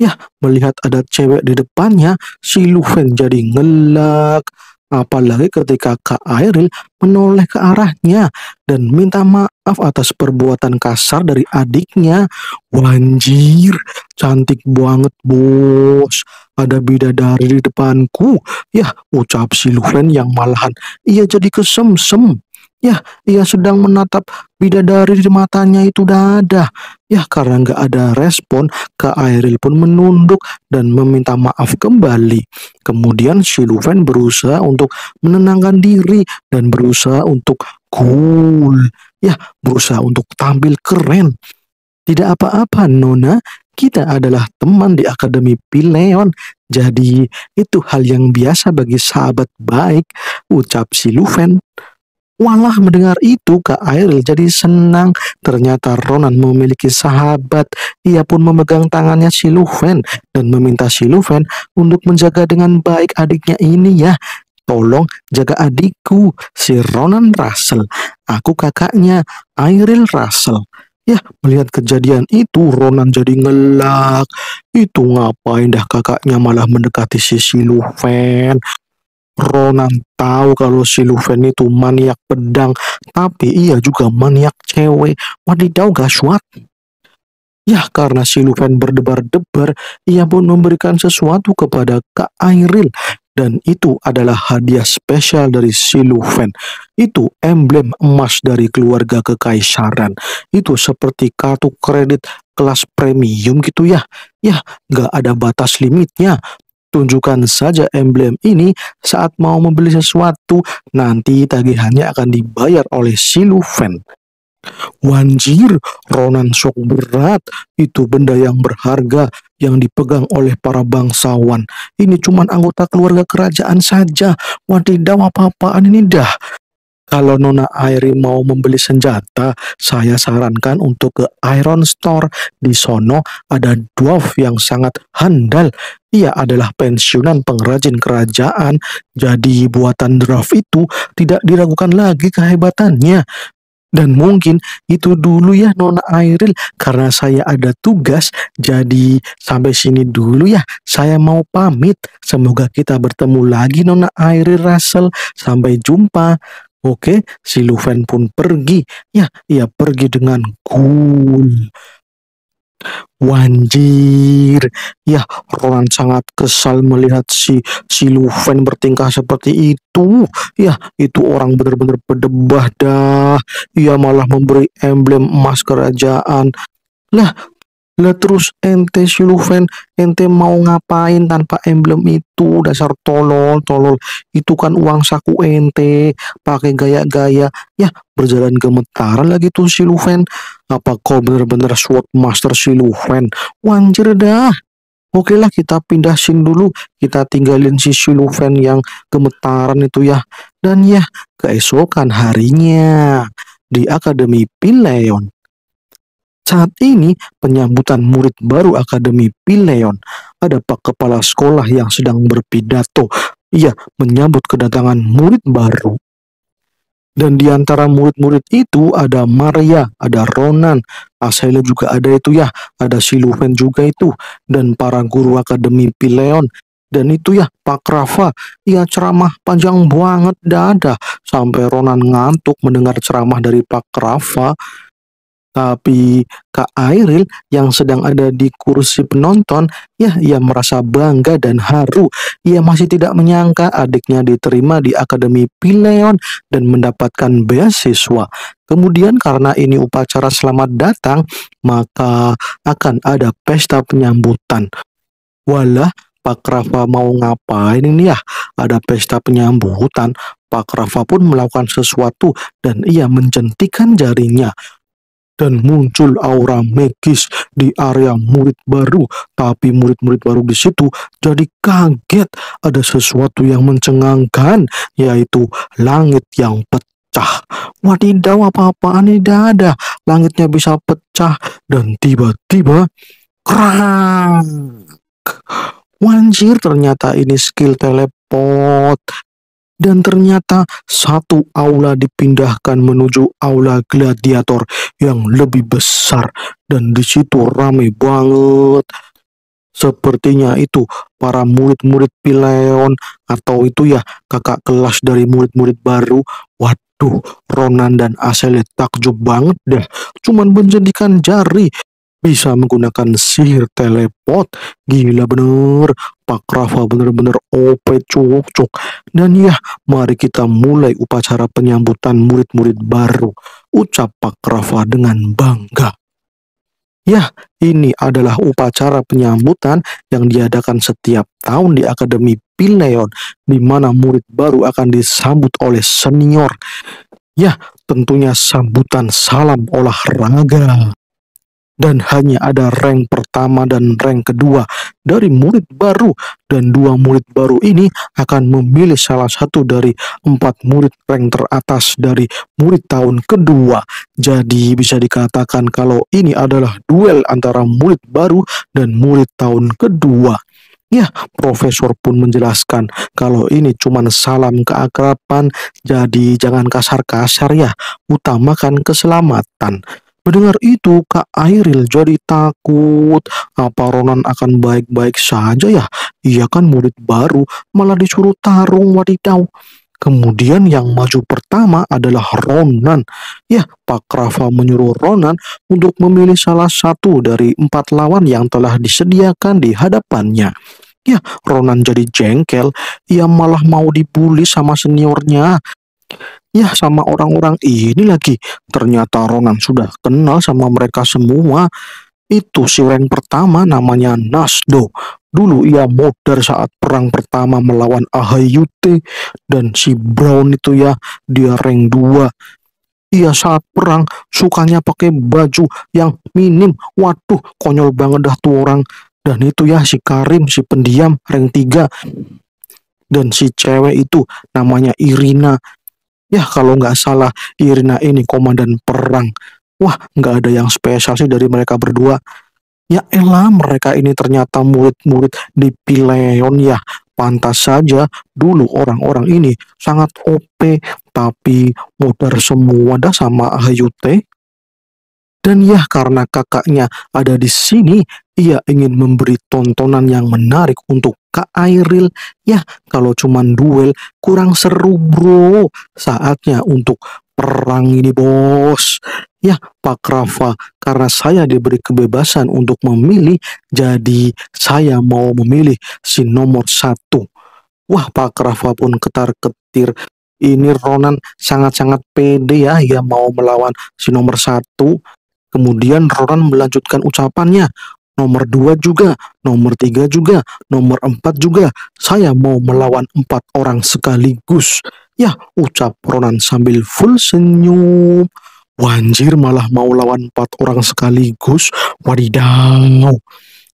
A: Ya, melihat ada cewek di depannya, si Lufen jadi ngelak apalagi ketika Kak Airil menoleh ke arahnya dan minta maaf atas perbuatan kasar dari adiknya. Wanjir, cantik banget bos. Ada bidadari di depanku. Yah, ucap si Luren yang malahan ia jadi kesemsem. Ya, ia sedang menatap bidadari di matanya itu dadah. Ya, karena nggak ada respon, Kak Airil pun menunduk dan meminta maaf kembali. Kemudian Siluven berusaha untuk menenangkan diri dan berusaha untuk cool. Ya, berusaha untuk tampil keren. Tidak apa-apa, Nona. Kita adalah teman di Akademi Pileon. Jadi, itu hal yang biasa bagi sahabat baik, ucap Siluven. Walah mendengar itu Kak Airil jadi senang. Ternyata Ronan memiliki sahabat. Ia pun memegang tangannya si Luven dan meminta si Luven untuk menjaga dengan baik adiknya ini ya. Tolong jaga adikku, si Ronan Russell. Aku kakaknya, Airil Russell. Ya, melihat kejadian itu, Ronan jadi ngelak. Itu ngapain dah kakaknya malah mendekati si Siluven. Ronan tahu kalau si Luven itu maniak pedang, tapi ia juga maniak cewek. Wadidau gaswat. Ya, karena si Luven berdebar-debar, ia pun memberikan sesuatu kepada Kak Airil. Dan itu adalah hadiah spesial dari si Luven. Itu emblem emas dari keluarga kekaisaran. Itu seperti kartu kredit kelas premium gitu ya. Ya, gak ada batas limitnya. Tunjukkan saja emblem ini saat mau membeli sesuatu, nanti tagihannya akan dibayar oleh si Luven. Wanjir, Ronan sok berat, itu benda yang berharga yang dipegang oleh para bangsawan. Ini cuman anggota keluarga kerajaan saja. Wadidaw apa-apaan ini dah. Kalau Nona Airi mau membeli senjata, saya sarankan untuk ke Iron Store. Di sono ada dwarf yang sangat handal. Ia adalah pensiunan pengrajin kerajaan, jadi buatan Dwarf itu tidak diragukan lagi kehebatannya. Dan mungkin itu dulu ya Nona Airil karena saya ada tugas jadi sampai sini dulu ya saya mau pamit. Semoga kita bertemu lagi Nona Airil Russell. Sampai jumpa. Oke, si Luven pun pergi. Ya, ia pergi dengan cool. Wanjir, ya Ronan sangat kesal melihat si si Luven bertingkah seperti itu. Ya, itu orang benar-benar berdebah dah. Ia malah memberi emblem emas kerajaan. Lah, lah terus ente siluven, ente mau ngapain tanpa emblem itu? Dasar tolol, tolol. Itu kan uang saku ente, pakai gaya-gaya. Ya, berjalan gemetaran lagi tuh siluven. Apa kau bener-bener sword master siluven? Wanjir dah. Oke lah kita pindah scene dulu, kita tinggalin si Siluven yang gemetaran itu ya. Dan ya, keesokan harinya di Akademi Pileon, saat ini, penyambutan murid baru Akademi Pileon, ada Pak Kepala Sekolah yang sedang berpidato. Ia menyambut kedatangan murid baru. Dan di antara murid-murid itu ada Maria, ada Ronan, Asaila juga ada itu ya, ada Siluven juga itu, dan para guru Akademi Pileon. Dan itu ya Pak Rafa, ia ceramah panjang banget dada, sampai Ronan ngantuk mendengar ceramah dari Pak Rafa. Tapi Kak Airil yang sedang ada di kursi penonton, ya ia merasa bangga dan haru. Ia masih tidak menyangka adiknya diterima di Akademi Pileon dan mendapatkan beasiswa. Kemudian karena ini upacara selamat datang, maka akan ada pesta penyambutan. Walah, Pak Rafa mau ngapain ini ya? Ada pesta penyambutan. Pak Rafa pun melakukan sesuatu dan ia menjentikan jarinya dan muncul aura magis di area murid baru. Tapi murid-murid baru di situ jadi kaget ada sesuatu yang mencengangkan, yaitu langit yang pecah. Wadidaw apa-apaan ini ada. Langitnya bisa pecah dan tiba-tiba krak. Wanjir ternyata ini skill teleport dan ternyata satu aula dipindahkan menuju aula gladiator yang lebih besar dan di situ ramai banget. Sepertinya itu para murid-murid Pileon atau itu ya kakak kelas dari murid-murid baru. Waduh, Ronan dan Asele takjub banget deh. Cuman menjadikan jari bisa menggunakan sihir teleport. Gila bener, Pak Rafa bener-bener OP cuk-cuk Dan ya, mari kita mulai upacara penyambutan murid-murid baru. Ucap Pak Rafa dengan bangga. Ya, ini adalah upacara penyambutan yang diadakan setiap tahun di Akademi Pileon, di mana murid baru akan disambut oleh senior. Ya, tentunya sambutan salam olahraga dan hanya ada rank pertama dan rank kedua dari murid baru dan dua murid baru ini akan memilih salah satu dari empat murid rank teratas dari murid tahun kedua jadi bisa dikatakan kalau ini adalah duel antara murid baru dan murid tahun kedua Ya, profesor pun menjelaskan kalau ini cuma salam keakraban, jadi jangan kasar-kasar ya, utamakan keselamatan. Mendengar itu, Kak Airil jadi takut. Apa Ronan akan baik-baik saja ya? Ia kan murid baru, malah disuruh tarung wadidaw. Kemudian yang maju pertama adalah Ronan. Ya, Pak Rafa menyuruh Ronan untuk memilih salah satu dari empat lawan yang telah disediakan di hadapannya. Ya, Ronan jadi jengkel. Ia malah mau dibully sama seniornya. Ya sama orang-orang ini lagi Ternyata Ronan sudah kenal sama mereka semua Itu si rank pertama namanya Nasdo Dulu ia modar saat perang pertama melawan Ahayute Dan si Brown itu ya dia rank 2 Ia saat perang sukanya pakai baju yang minim Waduh konyol banget dah tuh orang Dan itu ya si Karim si pendiam rank 3 dan si cewek itu namanya Irina Ya kalau nggak salah Irina ini komandan perang. Wah nggak ada yang spesial sih dari mereka berdua. Ya elah mereka ini ternyata murid-murid di Pileon ya. Pantas saja dulu orang-orang ini sangat OP tapi modar semua dah sama Ayute Dan ya karena kakaknya ada di sini, ia ingin memberi tontonan yang menarik untuk Kak Airil. Ya, kalau cuman duel kurang seru, Bro. Saatnya untuk perang ini, Bos. Ya, Pak Rafa, karena saya diberi kebebasan untuk memilih, jadi saya mau memilih si nomor satu. Wah, Pak Rafa pun ketar-ketir. Ini Ronan sangat-sangat pede ya, ya mau melawan si nomor satu. Kemudian Ronan melanjutkan ucapannya, nomor dua juga, nomor tiga juga, nomor empat juga. Saya mau melawan empat orang sekaligus. Ya, ucap Ronan sambil full senyum. Wanjir malah mau lawan empat orang sekaligus. Wadidaw.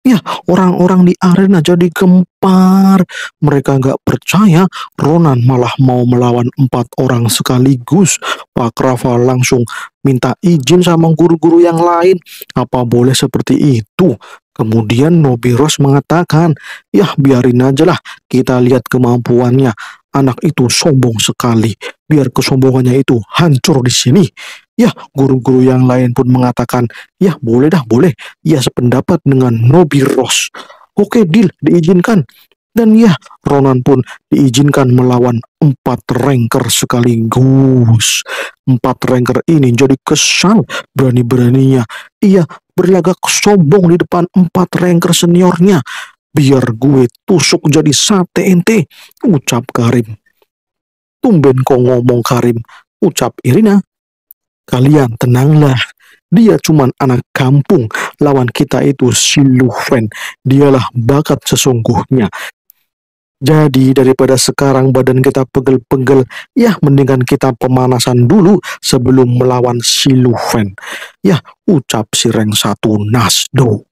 A: Ya, orang-orang di arena jadi gempar. Mereka nggak percaya Ronan malah mau melawan empat orang sekaligus. Pak Rafa langsung minta izin sama guru-guru yang lain. Apa boleh seperti itu? Kemudian Nobiros mengatakan, "Yah, biarin aja lah. Kita lihat kemampuannya. Anak itu sombong sekali." biar kesombongannya itu hancur di sini. Ya, guru-guru yang lain pun mengatakan, ya boleh dah, boleh. Ya, sependapat dengan Nobi Ross. Oke, deal, diizinkan. Dan ya, Ronan pun diizinkan melawan empat ranker sekaligus. Empat ranker ini jadi kesal berani-beraninya. Ia berlagak sombong di depan empat ranker seniornya. Biar gue tusuk jadi sate ente, ucap Karim. Tumben kau ngomong Karim, ucap Irina. Kalian tenanglah, dia cuman anak kampung, lawan kita itu Silufen, dialah bakat sesungguhnya. Jadi daripada sekarang badan kita pegel-pegel, ya mendingan kita pemanasan dulu sebelum melawan Silufen. Ya, ucap si Reng satu Nasdo.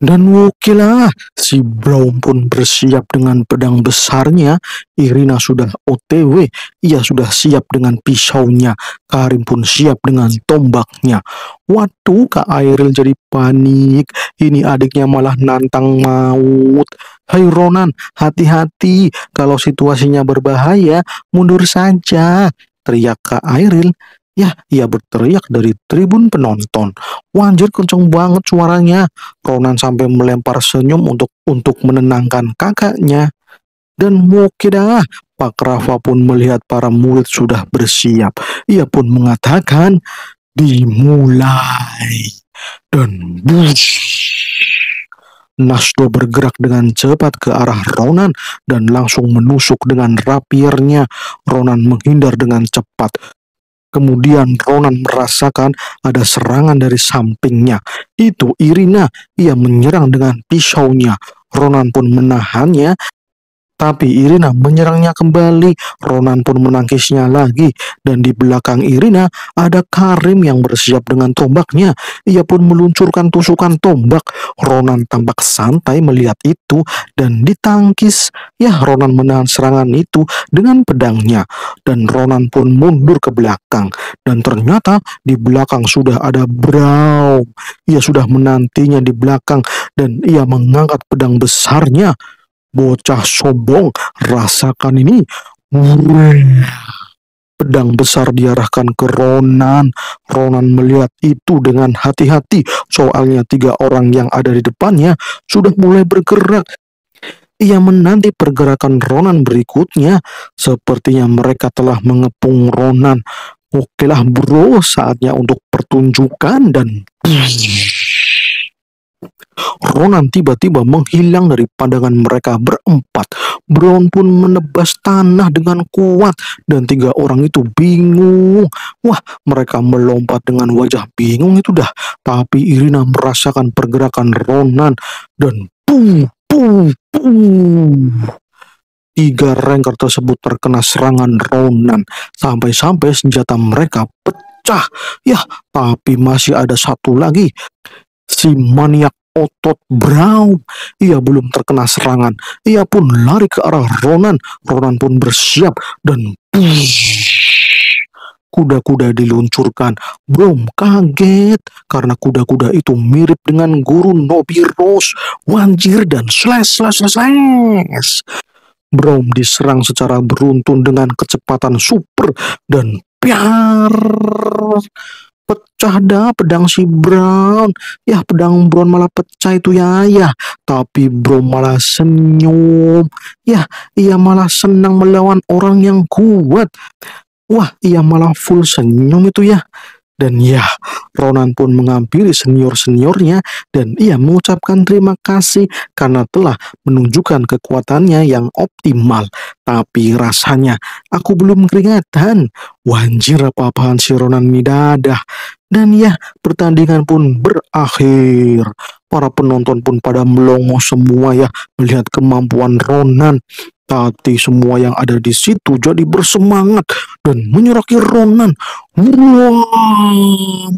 A: Dan wukilah, si Brown pun bersiap dengan pedang besarnya. Irina sudah OTW, ia sudah siap dengan pisaunya. Karim pun siap dengan tombaknya. Waduh, Kak Airil jadi panik. Ini adiknya malah nantang maut. Hai hey Ronan, hati-hati. Kalau situasinya berbahaya, mundur saja. Teriak Kak Airil. Ya, ia berteriak dari tribun penonton. Wanjir kenceng banget suaranya. Ronan sampai melempar senyum untuk untuk menenangkan kakaknya. Dan mukidah, Pak Rafa pun melihat para murid sudah bersiap. Ia pun mengatakan, dimulai. Dan bus. Nasdo bergerak dengan cepat ke arah Ronan dan langsung menusuk dengan rapiernya. Ronan menghindar dengan cepat. Kemudian Ronan merasakan ada serangan dari sampingnya. Itu Irina. Ia menyerang dengan pisaunya. Ronan pun menahannya tapi Irina menyerangnya kembali. Ronan pun menangkisnya lagi. Dan di belakang Irina ada Karim yang bersiap dengan tombaknya. Ia pun meluncurkan tusukan tombak. Ronan tampak santai melihat itu dan ditangkis. Ya Ronan menahan serangan itu dengan pedangnya. Dan Ronan pun mundur ke belakang. Dan ternyata di belakang sudah ada Brown. Ia sudah menantinya di belakang dan ia mengangkat pedang besarnya. Bocah sombong, rasakan ini. Pedang besar diarahkan ke Ronan. Ronan melihat itu dengan hati-hati, soalnya tiga orang yang ada di depannya sudah mulai bergerak. Ia menanti pergerakan Ronan berikutnya. Sepertinya mereka telah mengepung Ronan. Okelah bro, saatnya untuk pertunjukan dan... Ronan tiba-tiba menghilang dari pandangan mereka berempat. Brown pun menebas tanah dengan kuat dan tiga orang itu bingung. Wah, mereka melompat dengan wajah bingung itu dah. Tapi Irina merasakan pergerakan Ronan dan pum pum pum. Tiga rengker tersebut terkena serangan Ronan sampai-sampai senjata mereka pecah. Ya, tapi masih ada satu lagi Si maniak otot Brown. Ia belum terkena serangan. Ia pun lari ke arah Ronan. Ronan pun bersiap dan kuda-kuda diluncurkan. Brom kaget karena kuda-kuda itu mirip dengan guru Nobi Rose, Wanjir, dan Slash Slash Slash. slash. Brom diserang secara beruntun dengan kecepatan super dan piar Pecah dah pedang si Brown. ya pedang Brown malah pecah itu ya ya. Tapi Brown malah senyum. ya ia malah senang melawan orang yang kuat. Wah ia malah full senyum itu ya. Dan ya, Ronan pun mengampiri senior-seniornya dan ia mengucapkan terima kasih karena telah menunjukkan kekuatannya yang optimal tapi rasanya aku belum keringatan. Wanjir apa-apaan si Ronan ini dadah. Dan ya, pertandingan pun berakhir. Para penonton pun pada melongo semua ya melihat kemampuan Ronan. Tati semua yang ada di situ jadi bersemangat dan menyoraki Ronan. Wah,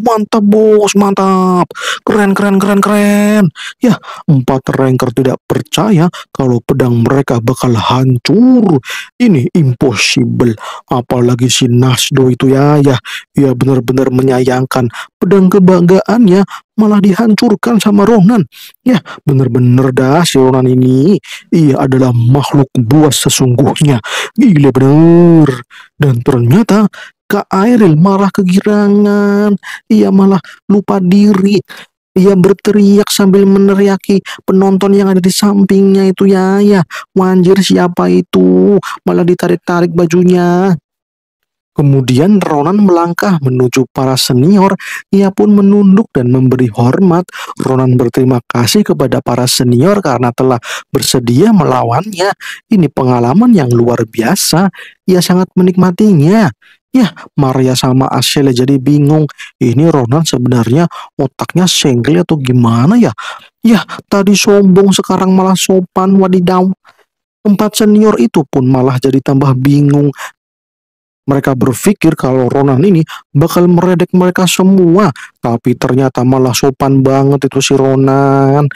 A: mantap bos, mantap. Keren, keren, keren, keren. Ya, empat ranker tidak percaya kalau pedang mereka bakal hancur. Ini impossible. Apalagi si Nasdo itu ya, ya. Ya benar-benar menyayangkan pedang kebanggaannya malah dihancurkan sama Ronan. Ya, bener-bener dah si Ronan ini. Ia adalah makhluk buas sesungguhnya. Gila bener. Dan ternyata Kak Airil marah kegirangan. Ia malah lupa diri. Ia berteriak sambil meneriaki penonton yang ada di sampingnya itu ya ya. Wanjir siapa itu? Malah ditarik-tarik bajunya. Kemudian Ronan melangkah menuju para senior, ia pun menunduk dan memberi hormat. Ronan berterima kasih kepada para senior karena telah bersedia melawannya. Ini pengalaman yang luar biasa, ia sangat menikmatinya. Ya, Maria sama Ashley jadi bingung. Ini Ronan sebenarnya otaknya sengkel atau gimana ya? Ya, tadi sombong sekarang malah sopan wadidaw. Empat senior itu pun malah jadi tambah bingung mereka berpikir kalau Ronan ini bakal meredek mereka semua, tapi ternyata malah sopan banget itu si Ronan.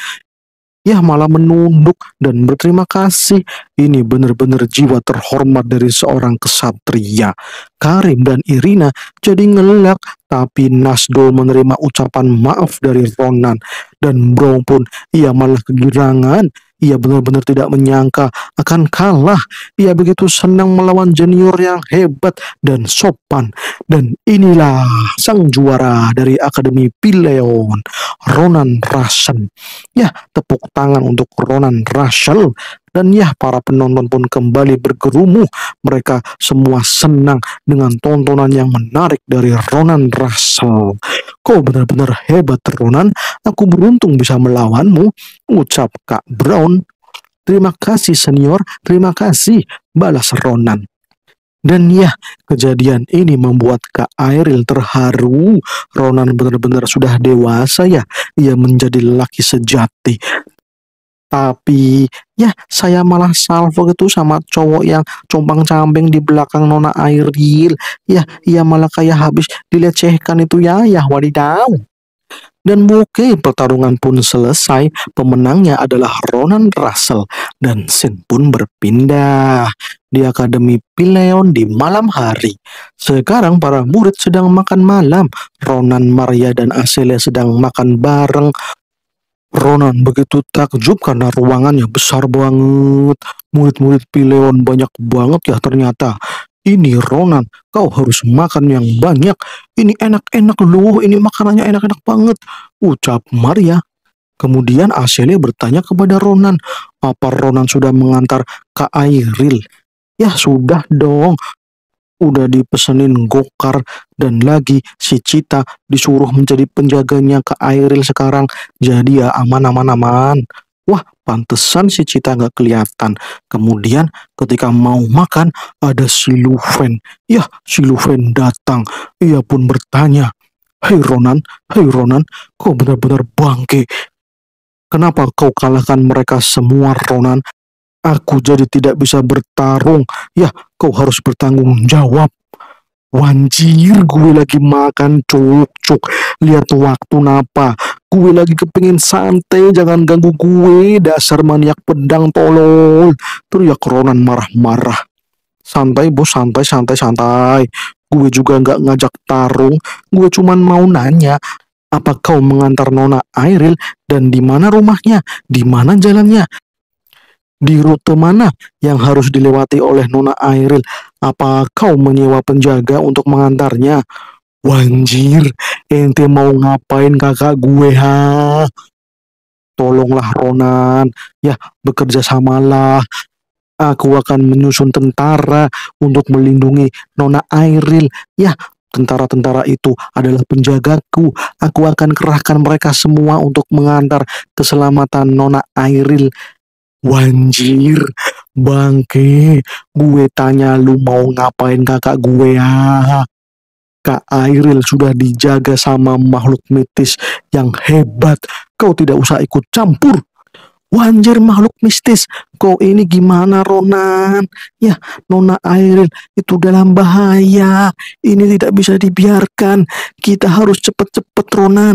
A: Ya malah menunduk dan berterima kasih. Ini benar-benar jiwa terhormat dari seorang kesatria. Karim dan Irina jadi ngelak, tapi Nasdol menerima ucapan maaf dari Ronan. Dan Brown pun ia malah kegirangan ia benar-benar tidak menyangka akan kalah. Ia begitu senang melawan junior yang hebat dan sopan. Dan inilah sang juara dari Akademi Pileon, Ronan Russell. Ya, tepuk tangan untuk Ronan Russell dan ya para penonton pun kembali bergerumuh. Mereka semua senang dengan tontonan yang menarik dari Ronan Russell. Kau benar-benar hebat Ronan, aku beruntung bisa melawanmu, ucap Kak Brown. Terima kasih senior, terima kasih, balas Ronan. Dan ya, kejadian ini membuat Kak Airil terharu. Ronan benar-benar sudah dewasa ya. Ia menjadi lelaki sejati. Tapi ya saya malah salvo gitu sama cowok yang compang camping di belakang nona Airil. Ya ia malah kayak habis dilecehkan itu ya ya wadidaw. Dan oke pertarungan pun selesai, pemenangnya adalah Ronan Russell dan Sin pun berpindah di Akademi Pileon di malam hari. Sekarang para murid sedang makan malam, Ronan, Maria, dan Asile sedang makan bareng, Ronan begitu takjub karena ruangannya besar banget. Murid-murid Pileon banyak banget ya ternyata. Ini Ronan, kau harus makan yang banyak. Ini enak-enak loh, ini makanannya enak-enak banget. Ucap Maria. Kemudian Aselia bertanya kepada Ronan, apa Ronan sudah mengantar Kak Airil? Ya sudah dong, udah dipesenin gokar dan lagi si Cita disuruh menjadi penjaganya ke Airil sekarang jadi ya aman-aman aman wah pantesan si Cita nggak kelihatan kemudian ketika mau makan ada si Luven ya si Luven datang ia pun bertanya Hei Ronan, hei Ronan, kau benar-benar bangke. Kenapa kau kalahkan mereka semua Ronan? Aku jadi tidak bisa bertarung. Ya, kau harus bertanggung jawab. Wanjir, gue lagi makan cuk-cuk. Lihat waktu napa. Gue lagi kepingin santai, jangan ganggu gue. Dasar maniak pedang tolol. ya Ronan marah-marah. Santai bos, santai, santai, santai. Gue juga nggak ngajak tarung. Gue cuman mau nanya, apa kau mengantar Nona Airil dan di mana rumahnya, di mana jalannya, di rute mana yang harus dilewati oleh Nona Airil? Apa kau menyewa penjaga untuk mengantarnya? Wanjir, ente mau ngapain kakak gue ha? Tolonglah Ronan, ya bekerja samalah. Aku akan menyusun tentara untuk melindungi Nona Airil. Ya, tentara-tentara itu adalah penjagaku. Aku akan kerahkan mereka semua untuk mengantar keselamatan Nona Airil Wanjir, bangke, gue tanya lu mau ngapain kakak gue ya? Kak Airil sudah dijaga sama makhluk mitis yang hebat. Kau tidak usah ikut campur. Wanjir makhluk mistis, kau ini gimana Ronan? Ya, Nona Airil itu dalam bahaya. Ini tidak bisa dibiarkan. Kita harus cepat-cepat Ronan.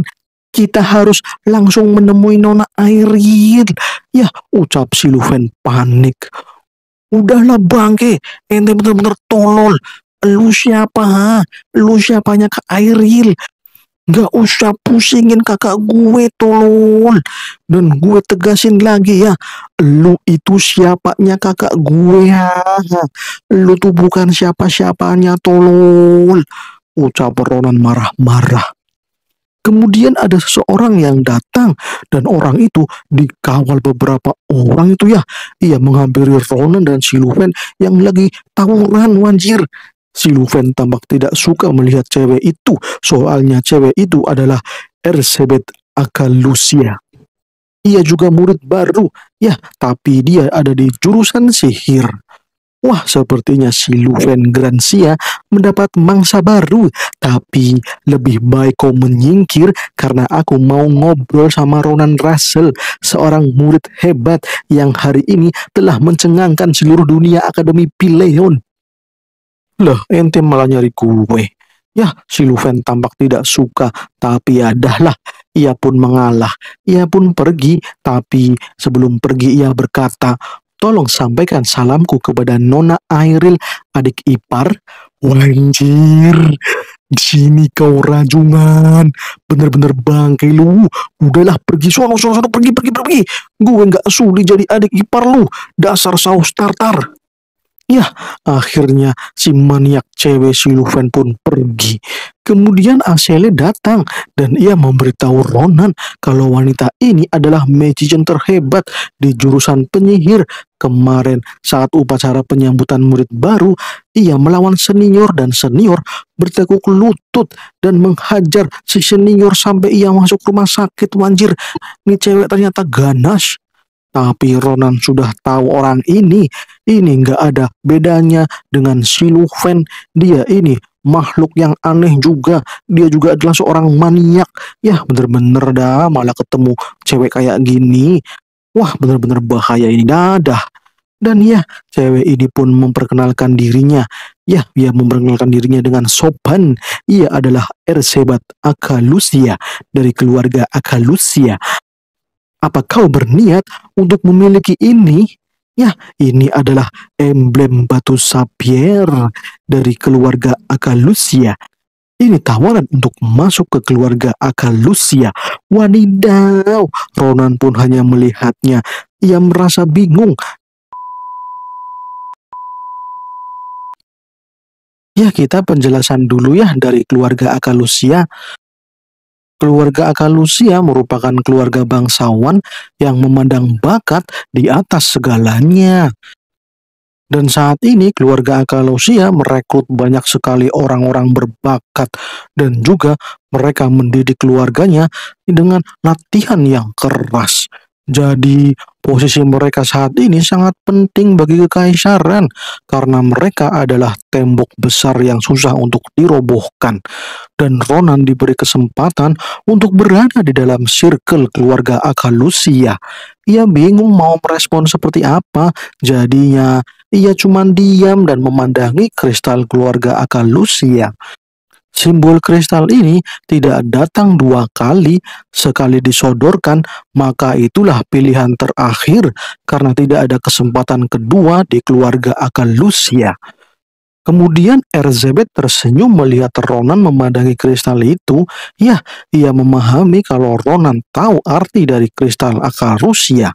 A: Kita harus langsung menemui Nona Airil. Ya, ucap si Luven panik. Udahlah bangke, ente bener-bener tolol. Lu siapa? Ha? Lu siapanya ke Airil? Gak usah pusingin kakak gue tolol. Dan gue tegasin lagi ya. Lu itu siapanya kakak gue ya. Lu tuh bukan siapa-siapanya tolol. Ucap Ronan marah-marah. Kemudian ada seseorang yang datang dan orang itu dikawal beberapa orang itu ya. Ia menghampiri Ronan dan Siluven yang lagi tawuran wanjir. Siluven tampak tidak suka melihat cewek itu. Soalnya cewek itu adalah Ersebet Akalusia. Ia juga murid baru, ya, tapi dia ada di jurusan sihir. Wah, sepertinya si Luven Grancia mendapat mangsa baru, tapi lebih baik kau menyingkir karena aku mau ngobrol sama Ronan Russell, seorang murid hebat yang hari ini telah mencengangkan seluruh dunia Akademi Pileon. Loh, ente malah nyari kue. Ya, si Luven tampak tidak suka, tapi ya dahlah, ia pun mengalah. Ia pun pergi, tapi sebelum pergi ia berkata, tolong sampaikan salamku kepada Nona Airil, adik ipar. Wanjir, di sini kau rajungan. Bener-bener bangke lu. Udahlah pergi suara suara sono, pergi, pergi, pergi. Gue nggak sulit jadi adik ipar lu. Dasar saus tartar. Ya, akhirnya si maniak cewek Siluven pun pergi. Kemudian Asele datang dan ia memberitahu Ronan kalau wanita ini adalah magician terhebat di jurusan penyihir. Kemarin saat upacara penyambutan murid baru, ia melawan senior dan senior bertekuk lutut dan menghajar si senior sampai ia masuk rumah sakit. Wanjir, ini cewek ternyata ganas. Tapi Ronan sudah tahu orang ini, ini nggak ada bedanya dengan Siluven. Dia ini makhluk yang aneh juga. Dia juga adalah seorang maniak. Ya bener-bener dah malah ketemu cewek kayak gini. Wah bener-bener bahaya ini dadah. Dan ya cewek ini pun memperkenalkan dirinya. Ya dia memperkenalkan dirinya dengan sopan. Ia adalah Ersebat Akalusia dari keluarga Akalusia apa kau berniat untuk memiliki ini? Ya, ini adalah emblem batu sapier dari keluarga Akalusia. Ini tawaran untuk masuk ke keluarga Akalusia. Wanidaw, Ronan pun hanya melihatnya. Ia merasa bingung. Ya, kita penjelasan dulu ya dari keluarga Akalusia. Keluarga Akalusia merupakan keluarga bangsawan yang memandang bakat di atas segalanya. Dan saat ini keluarga Akalusia merekrut banyak sekali orang-orang berbakat dan juga mereka mendidik keluarganya dengan latihan yang keras. Jadi, posisi mereka saat ini sangat penting bagi kekaisaran karena mereka adalah tembok besar yang susah untuk dirobohkan. Dan Ronan diberi kesempatan untuk berada di dalam circle keluarga Akalusia. Ia bingung mau merespon seperti apa, jadinya ia cuma diam dan memandangi kristal keluarga Akalusia. Simbol kristal ini tidak datang dua kali, sekali disodorkan, maka itulah pilihan terakhir karena tidak ada kesempatan kedua di keluarga akan Rusia. Kemudian Erzebet tersenyum melihat Ronan memandangi kristal itu. Ya, ia memahami kalau Ronan tahu arti dari kristal Akal Rusia.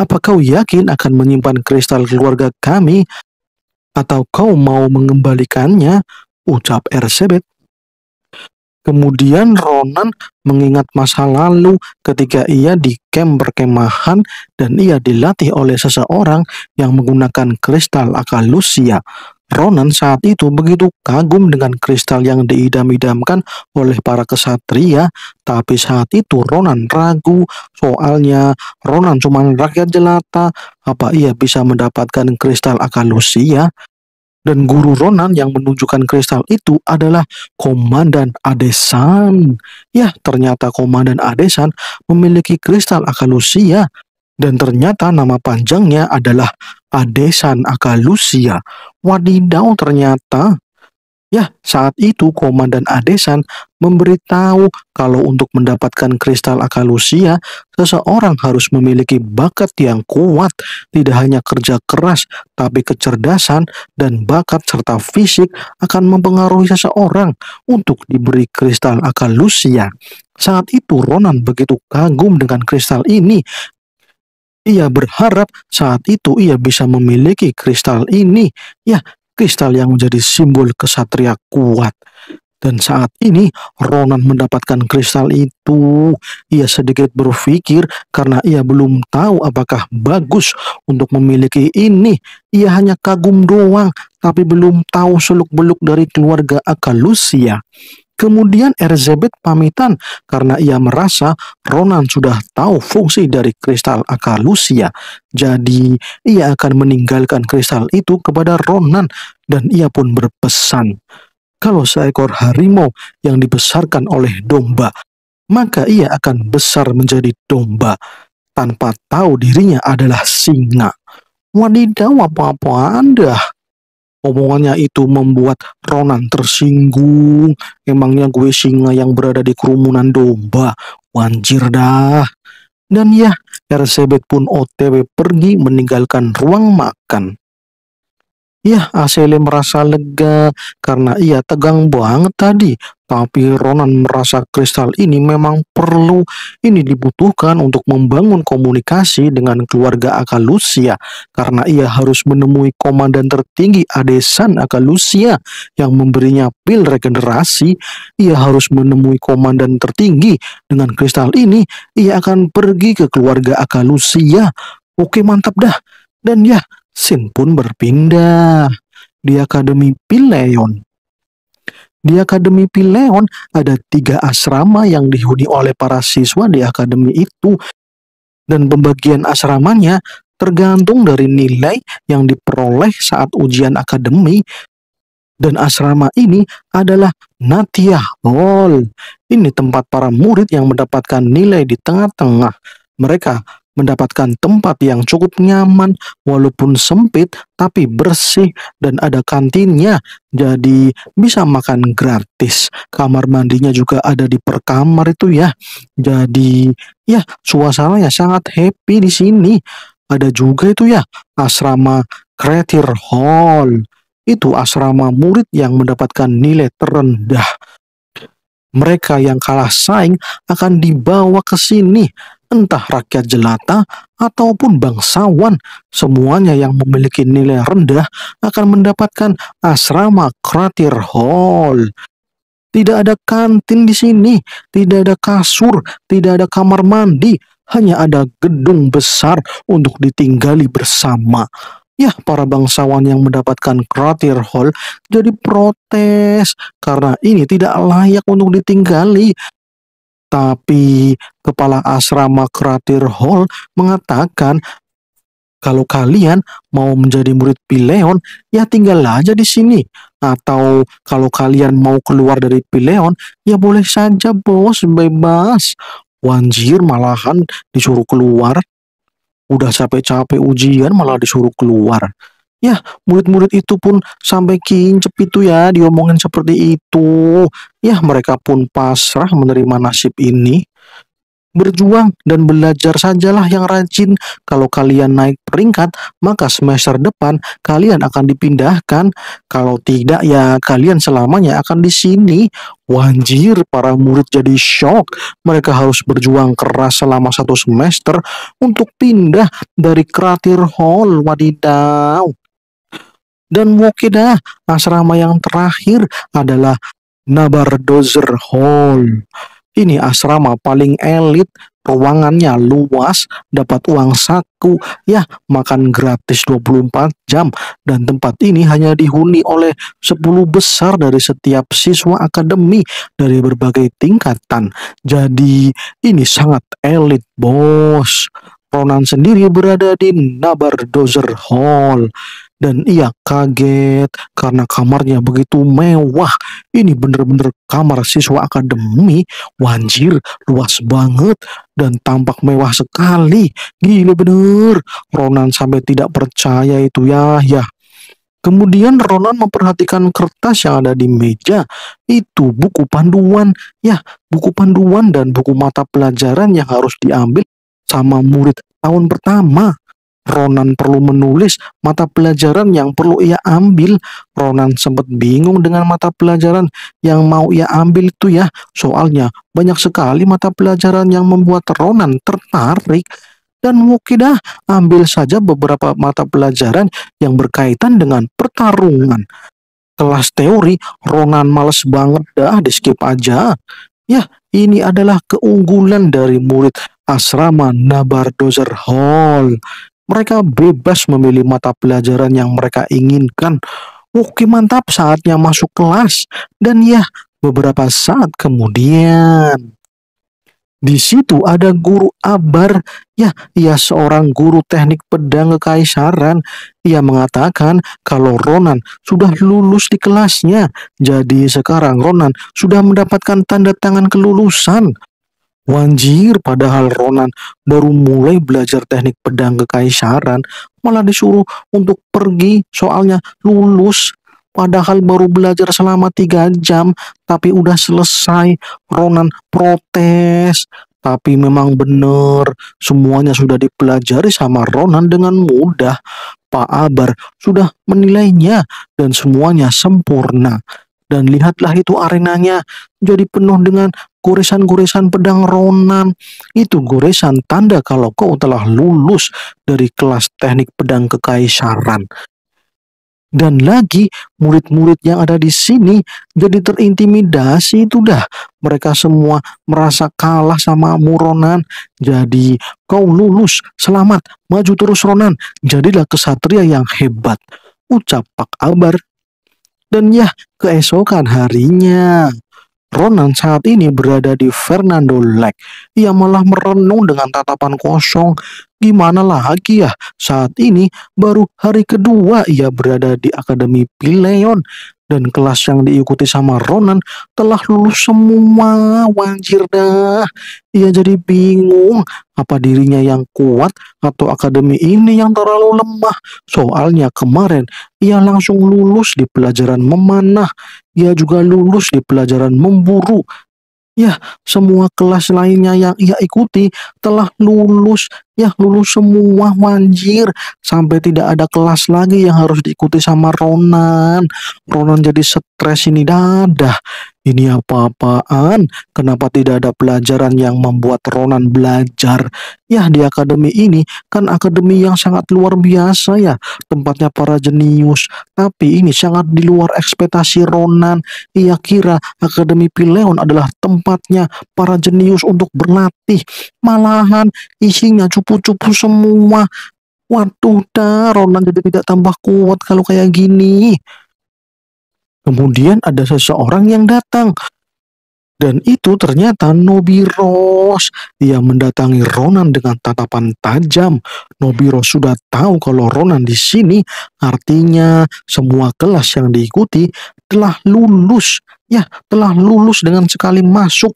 A: Apa kau yakin akan menyimpan kristal keluarga kami? Atau kau mau mengembalikannya? ucap Ersebet. Kemudian Ronan mengingat masa lalu ketika ia di kem berkemahan dan ia dilatih oleh seseorang yang menggunakan kristal akalusia. Ronan saat itu begitu kagum dengan kristal yang diidam-idamkan oleh para kesatria, tapi saat itu Ronan ragu, soalnya Ronan cuma rakyat jelata, apa ia bisa mendapatkan kristal akalusia? dan guru Ronan yang menunjukkan kristal itu adalah Komandan Adesan. Ya, ternyata Komandan Adesan memiliki kristal Akalusia dan ternyata nama panjangnya adalah Adesan Akalusia. Wadidaw ternyata Ya, saat itu Komandan Adesan memberitahu kalau untuk mendapatkan kristal akalusia, seseorang harus memiliki bakat yang kuat, tidak hanya kerja keras, tapi kecerdasan dan bakat serta fisik akan mempengaruhi seseorang untuk diberi kristal akalusia. Saat itu Ronan begitu kagum dengan kristal ini ia berharap saat itu ia bisa memiliki kristal ini. Ya, kristal yang menjadi simbol kesatria kuat. Dan saat ini Ronan mendapatkan kristal itu. Ia sedikit berpikir karena ia belum tahu apakah bagus untuk memiliki ini. Ia hanya kagum doang tapi belum tahu seluk-beluk dari keluarga Akalusia. Kemudian Elizabeth pamitan karena ia merasa Ronan sudah tahu fungsi dari kristal akalusia. Jadi ia akan meninggalkan kristal itu kepada Ronan dan ia pun berpesan. Kalau seekor harimau yang dibesarkan oleh domba, maka ia akan besar menjadi domba. Tanpa tahu dirinya adalah singa. Wadidaw apa-apa anda. Omongannya itu membuat Ronan tersinggung. Emangnya gue singa yang berada di kerumunan domba. Wanjir dah. Dan ya, Ersebet pun OTW pergi meninggalkan ruang makan. Iya, Aseli merasa lega karena ia tegang banget tadi. Tapi Ronan merasa kristal ini memang perlu, ini dibutuhkan untuk membangun komunikasi dengan keluarga Akalusia karena ia harus menemui komandan tertinggi Adesan Akalusia yang memberinya pil regenerasi. Ia harus menemui komandan tertinggi dengan kristal ini, ia akan pergi ke keluarga Akalusia. Oke, mantap dah. Dan ya, Sin pun berpindah di Akademi Pileon. Di Akademi Pileon ada tiga asrama yang dihuni oleh para siswa di akademi itu dan pembagian asramanya tergantung dari nilai yang diperoleh saat ujian akademi dan asrama ini adalah Natiah Hall. Ini tempat para murid yang mendapatkan nilai di tengah-tengah mereka mendapatkan tempat yang cukup nyaman walaupun sempit tapi bersih dan ada kantinnya jadi bisa makan gratis kamar mandinya juga ada di per itu ya jadi ya suasananya sangat happy di sini ada juga itu ya asrama Kretir Hall itu asrama murid yang mendapatkan nilai terendah mereka yang kalah saing akan dibawa ke sini entah rakyat jelata ataupun bangsawan, semuanya yang memiliki nilai rendah akan mendapatkan asrama kratir hall. Tidak ada kantin di sini, tidak ada kasur, tidak ada kamar mandi, hanya ada gedung besar untuk ditinggali bersama. Ya, para bangsawan yang mendapatkan kratir hall jadi protes karena ini tidak layak untuk ditinggali tapi kepala asrama Kratir Hall mengatakan kalau kalian mau menjadi murid Pileon, ya tinggal aja di sini. Atau kalau kalian mau keluar dari Pileon, ya boleh saja bos, bebas. Wanjir malahan disuruh keluar. Udah capek-capek ujian malah disuruh keluar. Ya, murid-murid itu pun sampai kincep itu ya diomongin seperti itu. Ya, mereka pun pasrah menerima nasib ini. Berjuang dan belajar sajalah yang rajin. Kalau kalian naik peringkat, maka semester depan kalian akan dipindahkan. Kalau tidak ya kalian selamanya akan di sini. Wanjir, para murid jadi shock. Mereka harus berjuang keras selama satu semester untuk pindah dari krater hall. Wadidaw. Dan Mokidah, asrama yang terakhir adalah Nabardozer Hall. Ini asrama paling elit, ruangannya luas, dapat uang saku, ya makan gratis 24 jam. Dan tempat ini hanya dihuni oleh 10 besar dari setiap siswa akademi dari berbagai tingkatan. Jadi ini sangat elit bos. Ronan sendiri berada di Nabar Dozer Hall dan ia kaget karena kamarnya begitu mewah. Ini benar-benar kamar siswa akademi. Wanjir, luas banget dan tampak mewah sekali. Gila bener. Ronan sampai tidak percaya itu ya, ya. Kemudian Ronan memperhatikan kertas yang ada di meja. Itu buku panduan. Ya, buku panduan dan buku mata pelajaran yang harus diambil sama murid tahun pertama. Ronan perlu menulis mata pelajaran yang perlu ia ambil. Ronan sempat bingung dengan mata pelajaran yang mau ia ambil itu ya. Soalnya banyak sekali mata pelajaran yang membuat Ronan tertarik. Dan Mukidah ambil saja beberapa mata pelajaran yang berkaitan dengan pertarungan. Kelas teori, Ronan males banget dah, di skip aja. Ya, ini adalah keunggulan dari murid asrama Nabardozer Hall. Mereka bebas memilih mata pelajaran yang mereka inginkan. Oke mantap saatnya masuk kelas. Dan ya beberapa saat kemudian. Di situ ada guru Abar, ya, ia seorang guru teknik pedang kekaisaran. Ia mengatakan kalau Ronan sudah lulus di kelasnya, jadi sekarang Ronan sudah mendapatkan tanda tangan kelulusan. Wanjir, padahal Ronan baru mulai belajar teknik pedang kekaisaran, malah disuruh untuk pergi soalnya lulus. Padahal baru belajar selama tiga jam, tapi udah selesai. Ronan protes, tapi memang benar semuanya sudah dipelajari sama Ronan dengan mudah. Pak Abar sudah menilainya dan semuanya sempurna. Dan lihatlah itu arenanya jadi penuh dengan goresan-goresan pedang Ronan. Itu goresan tanda kalau kau telah lulus dari kelas teknik pedang kekaisaran. Dan lagi, murid-murid yang ada di sini jadi terintimidasi itu dah. Mereka semua merasa kalah sama Muronan. Jadi kau lulus, selamat, maju terus Ronan. Jadilah kesatria yang hebat. Ucap Pak Abar. Dan ya, keesokan harinya, Ronan saat ini berada di Fernando Lake. Ia malah merenung dengan tatapan kosong. Gimana lagi ya? Saat ini baru hari kedua ia berada di Akademi Pileon dan kelas yang diikuti sama Ronan telah lulus semua wajir dah. Ia jadi bingung apa dirinya yang kuat atau akademi ini yang terlalu lemah. Soalnya kemarin ia langsung lulus di pelajaran memanah. Ia juga lulus di pelajaran memburu ya semua kelas lainnya yang ia ikuti telah lulus ya lulus semua manjir sampai tidak ada kelas lagi yang harus diikuti sama Ronan Ronan jadi stres ini dadah ini apa-apaan? Kenapa tidak ada pelajaran yang membuat Ronan belajar? Ya, di akademi ini kan akademi yang sangat luar biasa ya. Tempatnya para jenius. Tapi ini sangat di luar ekspektasi Ronan. Ia kira akademi Pileon adalah tempatnya para jenius untuk berlatih. Malahan isinya cupu-cupu semua. Waduh, dah Ronan jadi tidak tambah kuat kalau kayak gini. Kemudian ada seseorang yang datang. Dan itu ternyata Nobiros. Dia mendatangi Ronan dengan tatapan tajam. Nobiros sudah tahu kalau Ronan di sini artinya semua kelas yang diikuti telah lulus. Ya, telah lulus dengan sekali masuk.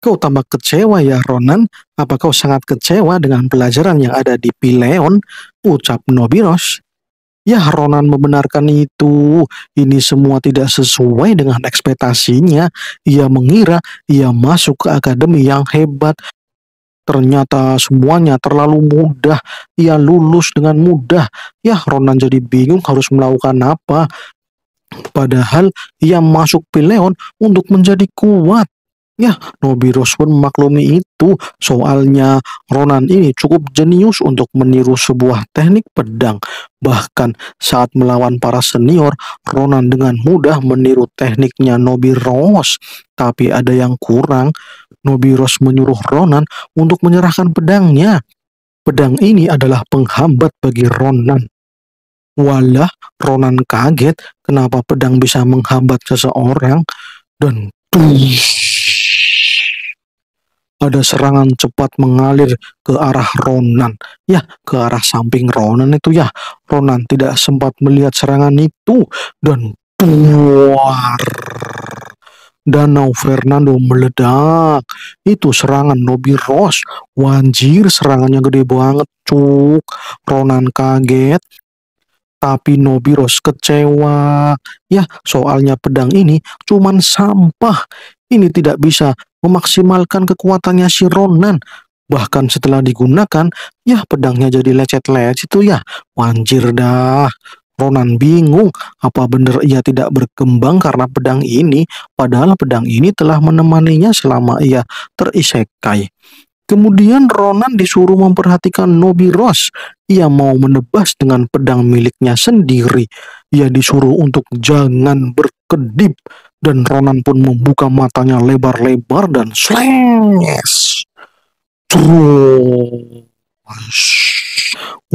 A: Kau tambah kecewa ya Ronan? Apa kau sangat kecewa dengan pelajaran yang ada di Pileon? Ucap Nobiros. Ya Ronan membenarkan itu. Ini semua tidak sesuai dengan ekspektasinya. Ia mengira ia masuk ke akademi yang hebat. Ternyata semuanya terlalu mudah. Ia lulus dengan mudah. Ya Ronan jadi bingung harus melakukan apa. Padahal ia masuk Pileon untuk menjadi kuat. Ya, Nobi Rose pun memaklumi itu. Soalnya Ronan ini cukup jenius untuk meniru sebuah teknik pedang. Bahkan saat melawan para senior, Ronan dengan mudah meniru tekniknya Nobi Rose. Tapi ada yang kurang, Nobi Rose menyuruh Ronan untuk menyerahkan pedangnya. Pedang ini adalah penghambat bagi Ronan. Walah, Ronan kaget kenapa pedang bisa menghambat seseorang dan tuh ada serangan cepat mengalir ke arah Ronan. Ya, ke arah samping Ronan itu ya. Ronan tidak sempat melihat serangan itu dan buar. Danau Fernando meledak. Itu serangan Nobi Ross. Wanjir, serangannya gede banget, cuk. Ronan kaget, tapi Nobi Ross kecewa. Ya, soalnya pedang ini cuman sampah. Ini tidak bisa memaksimalkan kekuatannya si Ronan. Bahkan setelah digunakan, ya pedangnya jadi lecet-lecet itu ya. Wanjir dah. Ronan bingung apa benar ia tidak berkembang karena pedang ini padahal pedang ini telah menemaninya selama ia terisekai. Kemudian Ronan disuruh memperhatikan Nobi Ross. Ia mau menebas dengan pedang miliknya sendiri. Ia disuruh untuk jangan berkedip. Dan Ronan pun membuka matanya lebar-lebar dan slengs.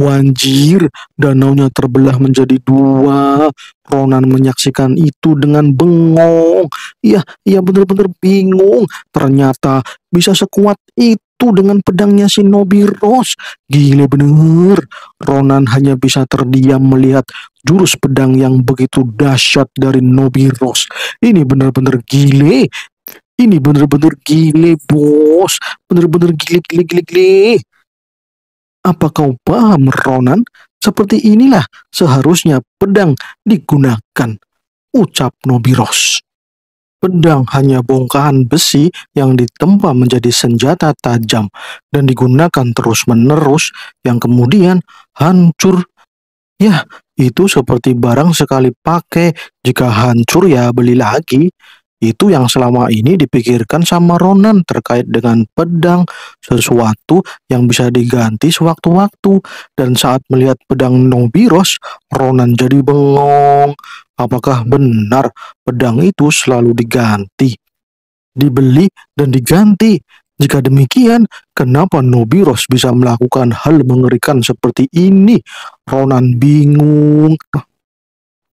A: Wanjir, danaunya terbelah menjadi dua. Ronan menyaksikan itu dengan bengong. Iya, iya benar-benar bingung. Ternyata bisa sekuat itu satu dengan pedangnya Shinobi Rose. Gile bener. Ronan hanya bisa terdiam melihat jurus pedang yang begitu dahsyat dari Nobi Rose. Ini benar-benar gile. Ini benar-benar gile, bos. Benar-benar gile, gile, gile, gile. Apa kau paham, Ronan? Seperti inilah seharusnya pedang digunakan. Ucap Nobi Rose. Pedang hanya bongkahan besi yang ditempa menjadi senjata tajam dan digunakan terus-menerus yang kemudian hancur. Ya, itu seperti barang sekali pakai, jika hancur ya beli lagi. Itu yang selama ini dipikirkan sama Ronan terkait dengan pedang, sesuatu yang bisa diganti sewaktu-waktu. Dan saat melihat pedang Nobiros, Ronan jadi bengong apakah benar pedang itu selalu diganti? Dibeli dan diganti. Jika demikian, kenapa Nobiros bisa melakukan hal mengerikan seperti ini? Ronan bingung.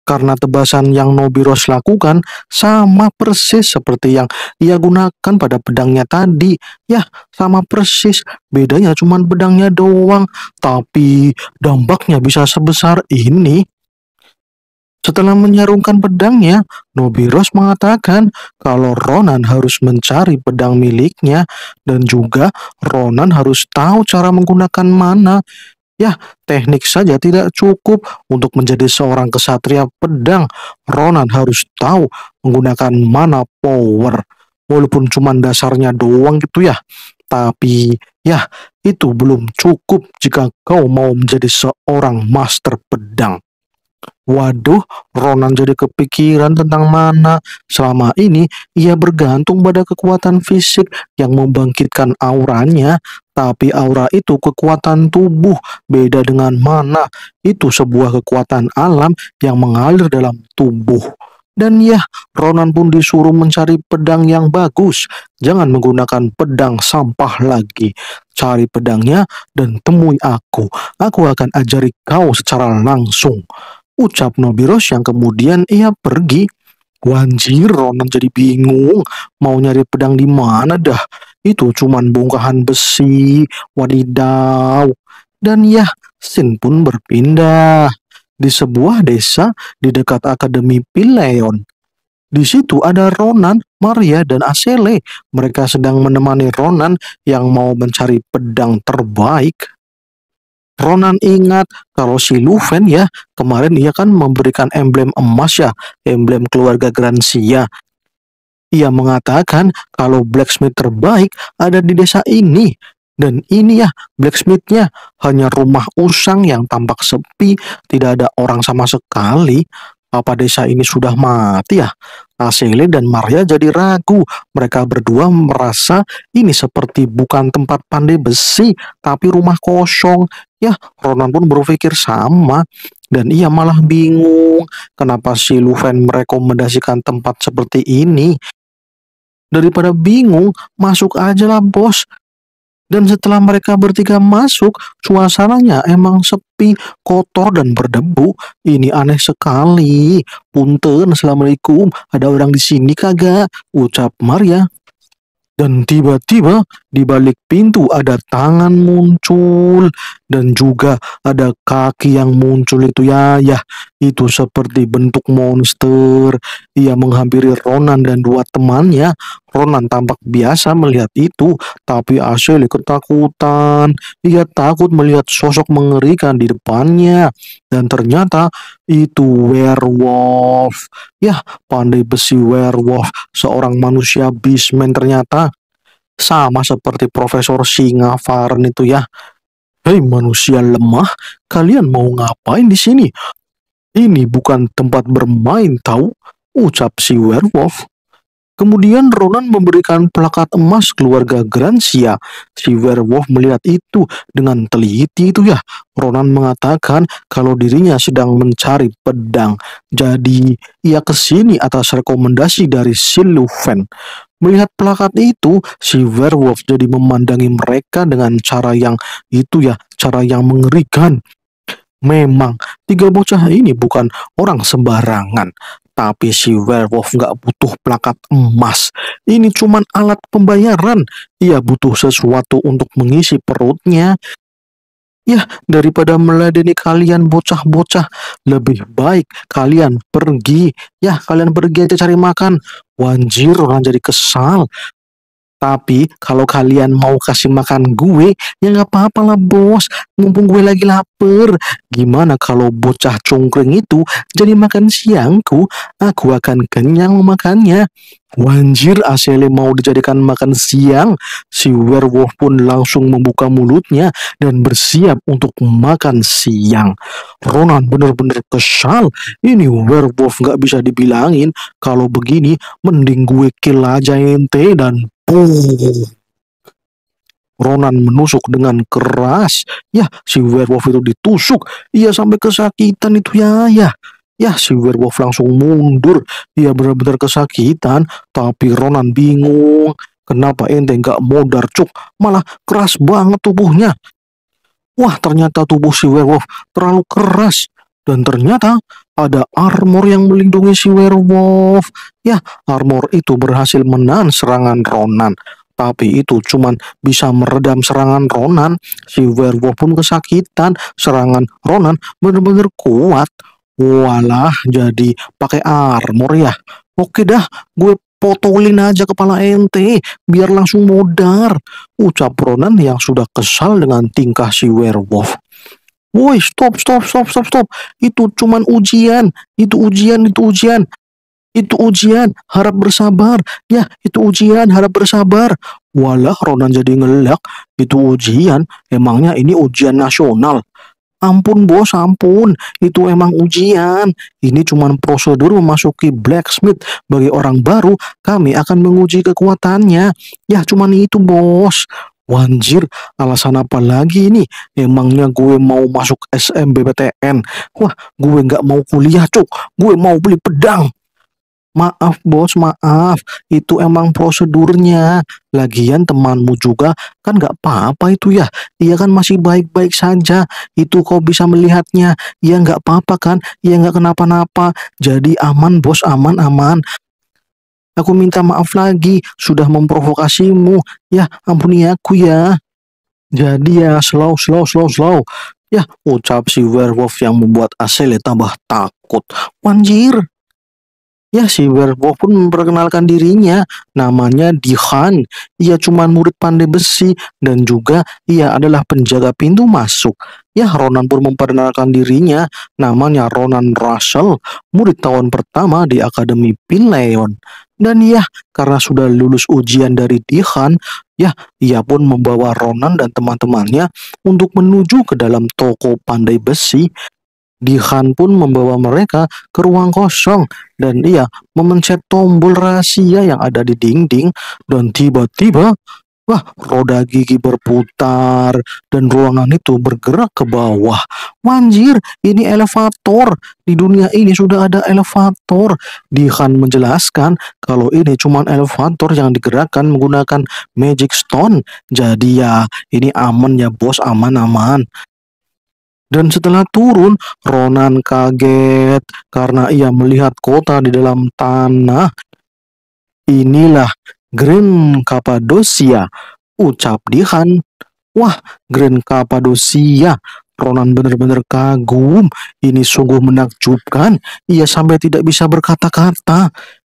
A: Karena tebasan yang Nobiros lakukan sama persis seperti yang ia gunakan pada pedangnya tadi. Ya, sama persis. Bedanya cuma pedangnya doang. Tapi dampaknya bisa sebesar ini. Setelah menyarungkan pedangnya, Nobiros mengatakan kalau Ronan harus mencari pedang miliknya dan juga Ronan harus tahu cara menggunakan mana. Ya, teknik saja tidak cukup untuk menjadi seorang kesatria pedang. Ronan harus tahu menggunakan mana power. Walaupun cuma dasarnya doang gitu ya. Tapi ya, itu belum cukup jika kau mau menjadi seorang master pedang. Waduh, Ronan jadi kepikiran tentang mana. Selama ini, ia bergantung pada kekuatan fisik yang membangkitkan auranya, tapi aura itu kekuatan tubuh, beda dengan mana. Itu sebuah kekuatan alam yang mengalir dalam tubuh. Dan ya, Ronan pun disuruh mencari pedang yang bagus. Jangan menggunakan pedang sampah lagi. Cari pedangnya dan temui aku. Aku akan ajari kau secara langsung ucap Nobiros yang kemudian ia pergi. Wanjir, Ronan jadi bingung mau nyari pedang di mana dah. Itu cuman bongkahan besi, wadidaw. Dan ya, Sin pun berpindah di sebuah desa di dekat Akademi Pileon. Di situ ada Ronan, Maria, dan Asele. Mereka sedang menemani Ronan yang mau mencari pedang terbaik. Ronan ingat kalau si Luven ya kemarin ia kan memberikan emblem emas ya, emblem keluarga Gransia. Ia mengatakan kalau blacksmith terbaik ada di desa ini. Dan ini ya blacksmithnya hanya rumah usang yang tampak sepi, tidak ada orang sama sekali apa desa ini sudah mati ya? Asele nah, dan Maria jadi ragu. Mereka berdua merasa ini seperti bukan tempat pandai besi, tapi rumah kosong. Ya, Ronan pun berpikir sama. Dan ia malah bingung kenapa si Luven merekomendasikan tempat seperti ini. Daripada bingung, masuk aja lah bos. Dan setelah mereka bertiga masuk, suasananya emang sepi, kotor, dan berdebu. Ini aneh sekali. Punten, Assalamualaikum, ada orang di sini kagak? Ucap Maria. Dan tiba-tiba di balik pintu ada tangan muncul dan juga ada kaki yang muncul itu ya ya itu seperti bentuk monster. Ia menghampiri Ronan dan dua temannya. Ronan tampak biasa melihat itu, tapi Ashley ketakutan. Ia takut melihat sosok mengerikan di depannya. Dan ternyata itu werewolf. ya pandai besi werewolf, seorang manusia bisman ternyata. Sama seperti Profesor Singa Farn itu ya. Hei manusia lemah, kalian mau ngapain di sini? Ini bukan tempat bermain tahu, ucap si werewolf. Kemudian Ronan memberikan plakat emas keluarga Grancia. Si werewolf melihat itu dengan teliti itu ya. Ronan mengatakan kalau dirinya sedang mencari pedang. Jadi ia kesini atas rekomendasi dari Siluven. Melihat plakat itu, si werewolf jadi memandangi mereka dengan cara yang itu ya, cara yang mengerikan. Memang, tiga bocah ini bukan orang sembarangan. Tapi si werewolf nggak butuh plakat emas. Ini cuman alat pembayaran. Ia butuh sesuatu untuk mengisi perutnya. Ya, daripada meladeni kalian bocah-bocah, lebih baik kalian pergi. Ya, kalian pergi aja cari makan. Wanjir, orang jadi kesal. Tapi kalau kalian mau kasih makan gue, ya nggak apa-apa lah bos. Mumpung gue lagi lapar. Gimana kalau bocah congkring itu jadi makan siangku? Aku akan kenyang memakannya. Wanjir Asele mau dijadikan makan siang, si werewolf pun langsung membuka mulutnya dan bersiap untuk makan siang. Ronan benar-benar kesal, ini werewolf nggak bisa dibilangin, kalau begini mending gue kill aja ente dan Ronan menusuk dengan keras. Ya, si werewolf itu ditusuk. Ia sampai kesakitan itu ya, ya. Ya, si werewolf langsung mundur. Ia benar-benar kesakitan. Tapi Ronan bingung. Kenapa ente gak modar cuk? Malah keras banget tubuhnya. Wah, ternyata tubuh si werewolf terlalu keras. Dan ternyata ada armor yang melindungi si werewolf. Ya, armor itu berhasil menahan serangan Ronan. Tapi itu cuma bisa meredam serangan Ronan. Si werewolf pun kesakitan. Serangan Ronan benar-benar kuat. Walah, jadi pakai armor ya. Oke dah, gue potolin aja kepala ente, biar langsung modar. Ucap Ronan yang sudah kesal dengan tingkah si werewolf. Woi, stop, stop, stop, stop, stop. Itu cuman ujian. Itu ujian, itu ujian. Itu ujian, harap bersabar. Ya, itu ujian, harap bersabar. Walah, Ronan jadi ngelak. Itu ujian, emangnya ini ujian nasional. Ampun bos, ampun. Itu emang ujian. Ini cuman prosedur memasuki blacksmith. Bagi orang baru, kami akan menguji kekuatannya. Ya, cuman itu bos. Wanjir, alasan apa lagi ini? Emangnya gue mau masuk SMBPTN? Wah, gue nggak mau kuliah, cuk. Gue mau beli pedang. Maaf bos, maaf. Itu emang prosedurnya. Lagian temanmu juga kan nggak apa-apa itu ya. Iya kan masih baik-baik saja. Itu kau bisa melihatnya. Ya nggak apa-apa kan? Ya nggak kenapa-napa. Jadi aman bos, aman, aman. Aku minta maaf lagi, sudah memprovokasimu. Ya, ampuni aku ya. Jadi ya, slow, slow, slow, slow. Ya, ucap si werewolf yang membuat Asele tambah takut. Wanjir, Ya, si Werewolf pun memperkenalkan dirinya. Namanya Dihan. Ia cuma murid pandai besi dan juga ia adalah penjaga pintu masuk. Ya, Ronan pun memperkenalkan dirinya. Namanya Ronan Russell, murid tahun pertama di Akademi Pinleon. Dan ya, karena sudah lulus ujian dari Dihan, ya, ia pun membawa Ronan dan teman-temannya untuk menuju ke dalam toko pandai besi Dihan pun membawa mereka ke ruang kosong dan ia memencet tombol rahasia yang ada di dinding dan tiba-tiba wah roda gigi berputar dan ruangan itu bergerak ke bawah. Wanjir, ini elevator. Di dunia ini sudah ada elevator. Dihan menjelaskan kalau ini cuma elevator yang digerakkan menggunakan magic stone. Jadi ya, ini aman ya bos, aman-aman. Dan setelah turun, Ronan kaget karena ia melihat kota di dalam tanah. Inilah Grand Cappadocia, ucap Dihan. Wah, Grand Cappadocia, Ronan benar-benar kagum. Ini sungguh menakjubkan. Ia sampai tidak bisa berkata-kata.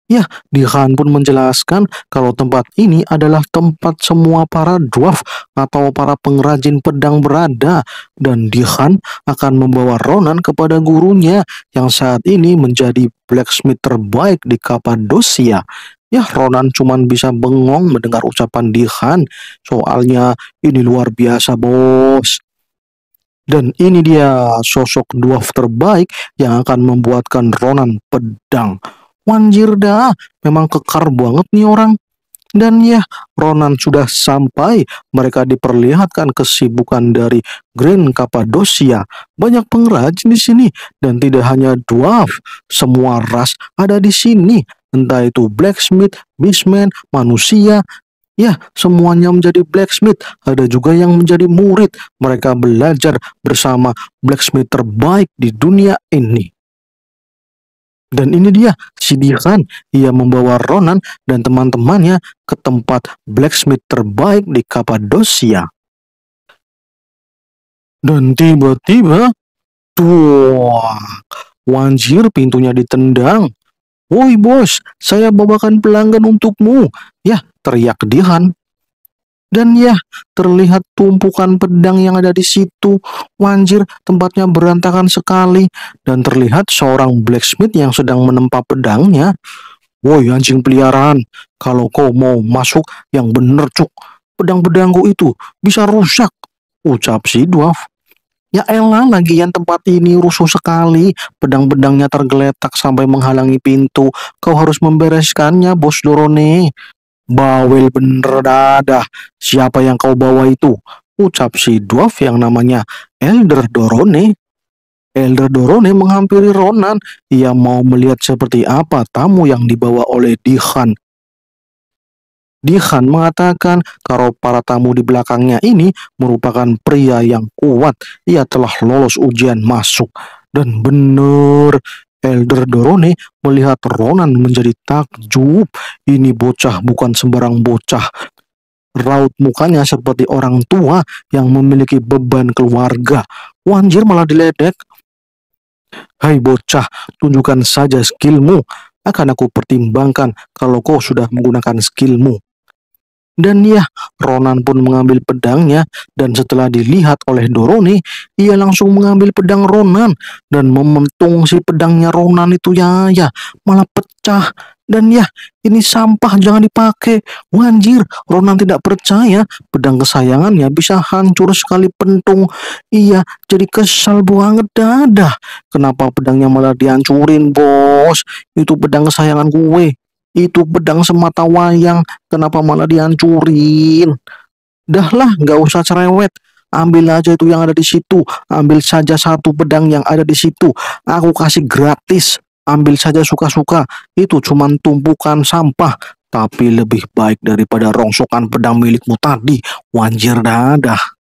A: Ya, Dihan pun menjelaskan kalau tempat ini adalah tempat semua para dwarf atau para pengrajin pedang berada dan Dihan akan membawa Ronan kepada gurunya yang saat ini menjadi blacksmith terbaik di Kapadosia. Ya, Ronan cuma bisa bengong mendengar ucapan Dihan. Soalnya ini luar biasa, Bos. Dan ini dia sosok dwarf terbaik yang akan membuatkan Ronan pedang. Wanjir dah, memang kekar banget nih orang. Dan ya, Ronan sudah sampai. Mereka diperlihatkan kesibukan dari Grand Cappadocia. Banyak pengrajin di sini dan tidak hanya dwarf, semua ras ada di sini. Entah itu blacksmith, bisman, manusia, Ya, semuanya menjadi blacksmith. Ada juga yang menjadi murid. Mereka belajar bersama blacksmith terbaik di dunia ini. Dan ini dia, si iya. Ia membawa Ronan dan teman-temannya ke tempat blacksmith terbaik di Kapadosia. Dan tiba-tiba, Wanjir pintunya ditendang. Woi bos, saya bawakan pelanggan untukmu. Ya, teriak Dihan. Dan ya, terlihat tumpukan pedang yang ada di situ. Wanjir, tempatnya berantakan sekali. Dan terlihat seorang blacksmith yang sedang menempa pedangnya. Woi anjing peliharaan, kalau kau mau masuk yang bener cuk, pedang-pedangku itu bisa rusak, ucap si Dwarf. Ya elah yang tempat ini rusuh sekali, pedang-pedangnya tergeletak sampai menghalangi pintu, kau harus membereskannya bos Dorone, Bawel bener dadah, siapa yang kau bawa itu? Ucap si dwarf yang namanya Elder Dorone. Elder Dorone menghampiri Ronan. Ia mau melihat seperti apa tamu yang dibawa oleh Dihan. Dihan mengatakan kalau para tamu di belakangnya ini merupakan pria yang kuat. Ia telah lolos ujian masuk. Dan benar, Elder Dorone melihat Ronan menjadi takjub. Ini bocah bukan sembarang bocah. Raut mukanya seperti orang tua yang memiliki beban keluarga. Wanjir malah diledek. Hai bocah, tunjukkan saja skillmu. Akan aku pertimbangkan kalau kau sudah menggunakan skillmu. Dan ya, Ronan pun mengambil pedangnya dan setelah dilihat oleh Dorone, ia langsung mengambil pedang Ronan dan mementung si pedangnya Ronan itu ya ya malah pecah dan ya, ini sampah jangan dipakai. Wanjir, Ronan tidak percaya pedang kesayangannya bisa hancur sekali pentung. Iya, jadi kesal banget dadah. Kenapa pedangnya malah dihancurin, bos? Itu pedang kesayangan gue itu pedang semata wayang kenapa malah dihancurin Dahlah, lah nggak usah cerewet ambil aja itu yang ada di situ ambil saja satu pedang yang ada di situ aku kasih gratis ambil saja suka-suka itu cuman tumpukan sampah tapi lebih baik daripada rongsokan pedang milikmu tadi wanjir dadah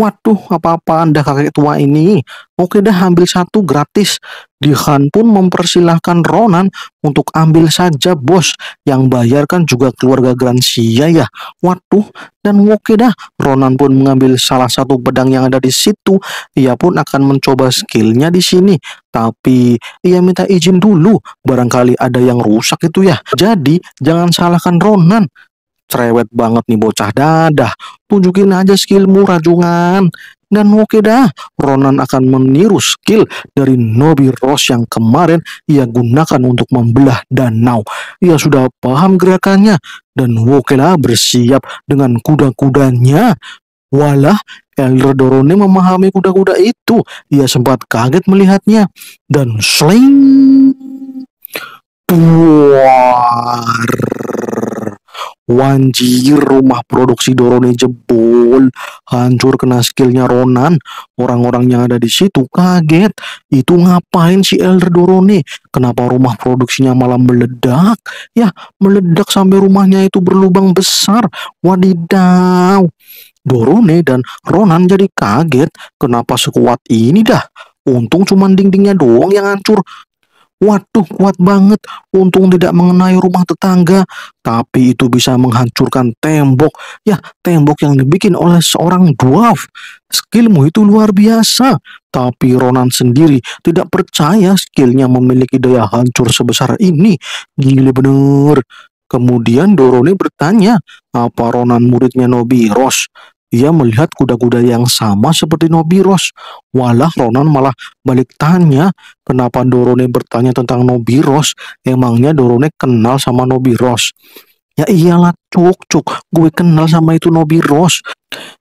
A: Waduh, apa-apaan dah kakek tua ini. Oke dah, ambil satu gratis. Dihan pun mempersilahkan Ronan untuk ambil saja bos. Yang bayarkan juga keluarga Gransia ya. Waduh, dan oke dah. Ronan pun mengambil salah satu pedang yang ada di situ. Ia pun akan mencoba skillnya di sini. Tapi ia minta izin dulu. Barangkali ada yang rusak itu ya. Jadi, jangan salahkan Ronan cerewet banget nih bocah dadah. Tunjukin aja skillmu rajungan. Dan oke dah, Ronan akan meniru skill dari Nobi Ross yang kemarin ia gunakan untuk membelah danau. Ia sudah paham gerakannya dan oke lah bersiap dengan kuda-kudanya. Walah, Elder Dorone memahami kuda-kuda itu. Ia sempat kaget melihatnya. Dan sling... Buar... Wanjir rumah produksi Dorone jebol, hancur kena skillnya Ronan. Orang-orang yang ada di situ kaget. Itu ngapain si Elder Dorone? Kenapa rumah produksinya malah meledak? Ya, meledak sampai rumahnya itu berlubang besar. Wadidaw. Dorone dan Ronan jadi kaget. Kenapa sekuat ini dah? Untung cuma dindingnya doang yang hancur. Waduh kuat banget, untung tidak mengenai rumah tetangga, tapi itu bisa menghancurkan tembok. Ya, tembok yang dibikin oleh seorang dwarf. Skillmu itu luar biasa, tapi Ronan sendiri tidak percaya skillnya memiliki daya hancur sebesar ini. Gila bener. Kemudian Dorone bertanya, apa Ronan muridnya Nobi Ross? Ia melihat kuda-kuda yang sama seperti Nobiros. Walah Ronan malah balik tanya kenapa Dorone bertanya tentang Nobiros. Emangnya Dorone kenal sama Nobiros? Ya iyalah cuk cuk, gue kenal sama itu Nobiros.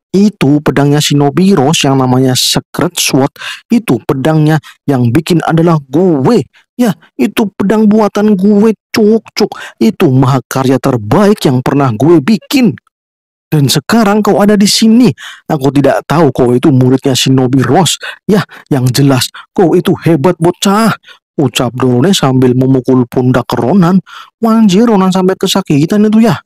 A: Itu pedangnya si Nobiros yang namanya Secret Sword. Itu pedangnya yang bikin adalah gue. Ya, itu pedang buatan gue cuk cuk. Itu mahakarya terbaik yang pernah gue bikin. Dan sekarang kau ada di sini. Aku tidak tahu kau itu muridnya Shinobi Ross. Ya, yang jelas kau itu hebat bocah. Ucap Dorone sambil memukul pundak Ronan. Wanjir Ronan sampai kesakitan itu ya.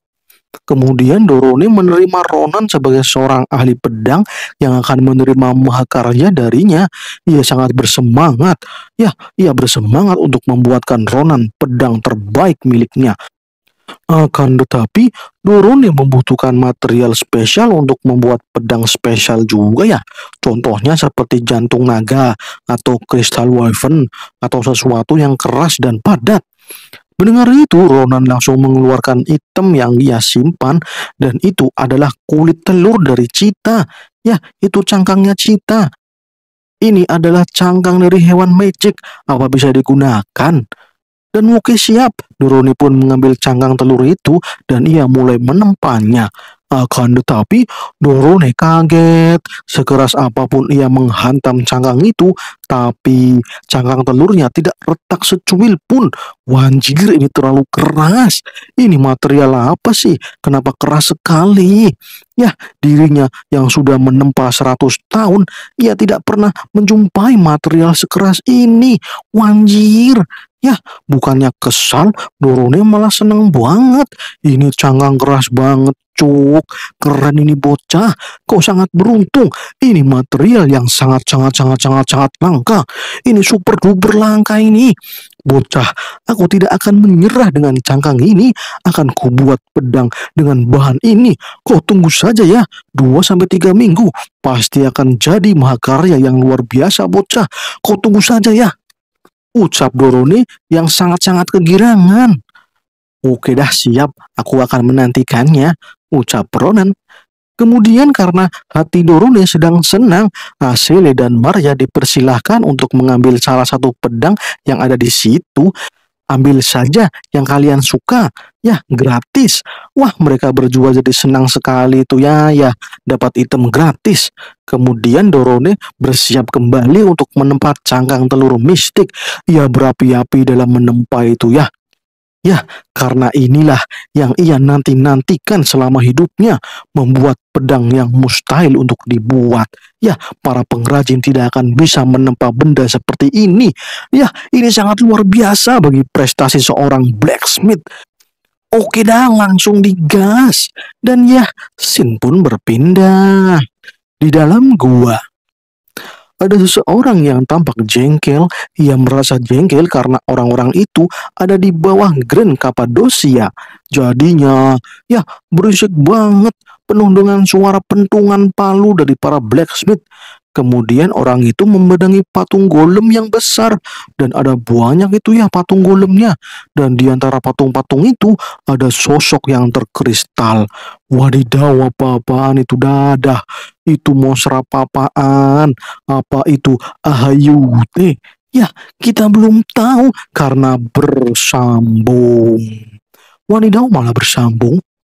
A: Kemudian Dorone menerima Ronan sebagai seorang ahli pedang yang akan menerima mahakarya darinya. Ia sangat bersemangat. Ya, ia bersemangat untuk membuatkan Ronan pedang terbaik miliknya. Akan tetapi, Doron yang membutuhkan material spesial untuk membuat pedang spesial juga ya. Contohnya seperti jantung naga atau kristal wyvern atau sesuatu yang keras dan padat. Mendengar itu, Ronan langsung mengeluarkan item yang ia simpan dan itu adalah kulit telur dari cita. Ya, itu cangkangnya cita. Ini adalah cangkang dari hewan magic. Apa bisa digunakan? dan Muki siap. Nuruni pun mengambil cangkang telur itu dan ia mulai menempanya. Akan tetapi, Dorone kaget. Sekeras apapun ia menghantam cangkang itu, tapi cangkang telurnya tidak retak secuil pun. Wanjir, ini terlalu keras. Ini material apa sih? Kenapa keras sekali? Ya, dirinya yang sudah menempa 100 tahun, ia tidak pernah menjumpai material sekeras ini. Wanjir, Ya, bukannya kesal, Dorone malah seneng banget. Ini cangkang keras banget cuk. Keren ini bocah. Kau sangat beruntung. Ini material yang sangat sangat sangat sangat sangat langka. Ini super duper langka ini. Bocah, aku tidak akan menyerah dengan cangkang ini. Akan kubuat pedang dengan bahan ini. Kau tunggu saja ya. 2 sampai 3 minggu pasti akan jadi mahakarya yang luar biasa bocah. Kau tunggu saja ya. Ucap Dorone yang sangat-sangat kegirangan. Oke dah siap, aku akan menantikannya, ucap Ronan. Kemudian karena hati Dorune sedang senang, Asile dan Maria dipersilahkan untuk mengambil salah satu pedang yang ada di situ. Ambil saja yang kalian suka, ya gratis. Wah mereka berjual jadi senang sekali itu ya, ya dapat item gratis. Kemudian Dorone bersiap kembali untuk menempat cangkang telur mistik. Ia berapi-api dalam menempa itu ya. Ya, karena inilah yang ia nanti-nantikan selama hidupnya, membuat pedang yang mustahil untuk dibuat. Ya, para pengrajin tidak akan bisa menempa benda seperti ini. Ya, ini sangat luar biasa bagi prestasi seorang blacksmith. Oke dah, langsung digas. Dan ya, Sin pun berpindah. Di dalam gua, ada seseorang yang tampak jengkel, ia merasa jengkel karena orang-orang itu ada di bawah Grand Kapadosia. Jadinya, ya berisik banget, penuh dengan suara pentungan palu dari para blacksmith. Kemudian orang itu membedangi patung golem yang besar dan ada banyak itu ya patung golemnya dan di antara patung-patung itu ada sosok yang terkristal. Wadidaw apa-apaan itu dadah. Itu mau serap apaan? Apa itu ahayu? Eh, ya kita belum tahu karena bersambung. Wadidaw malah bersambung.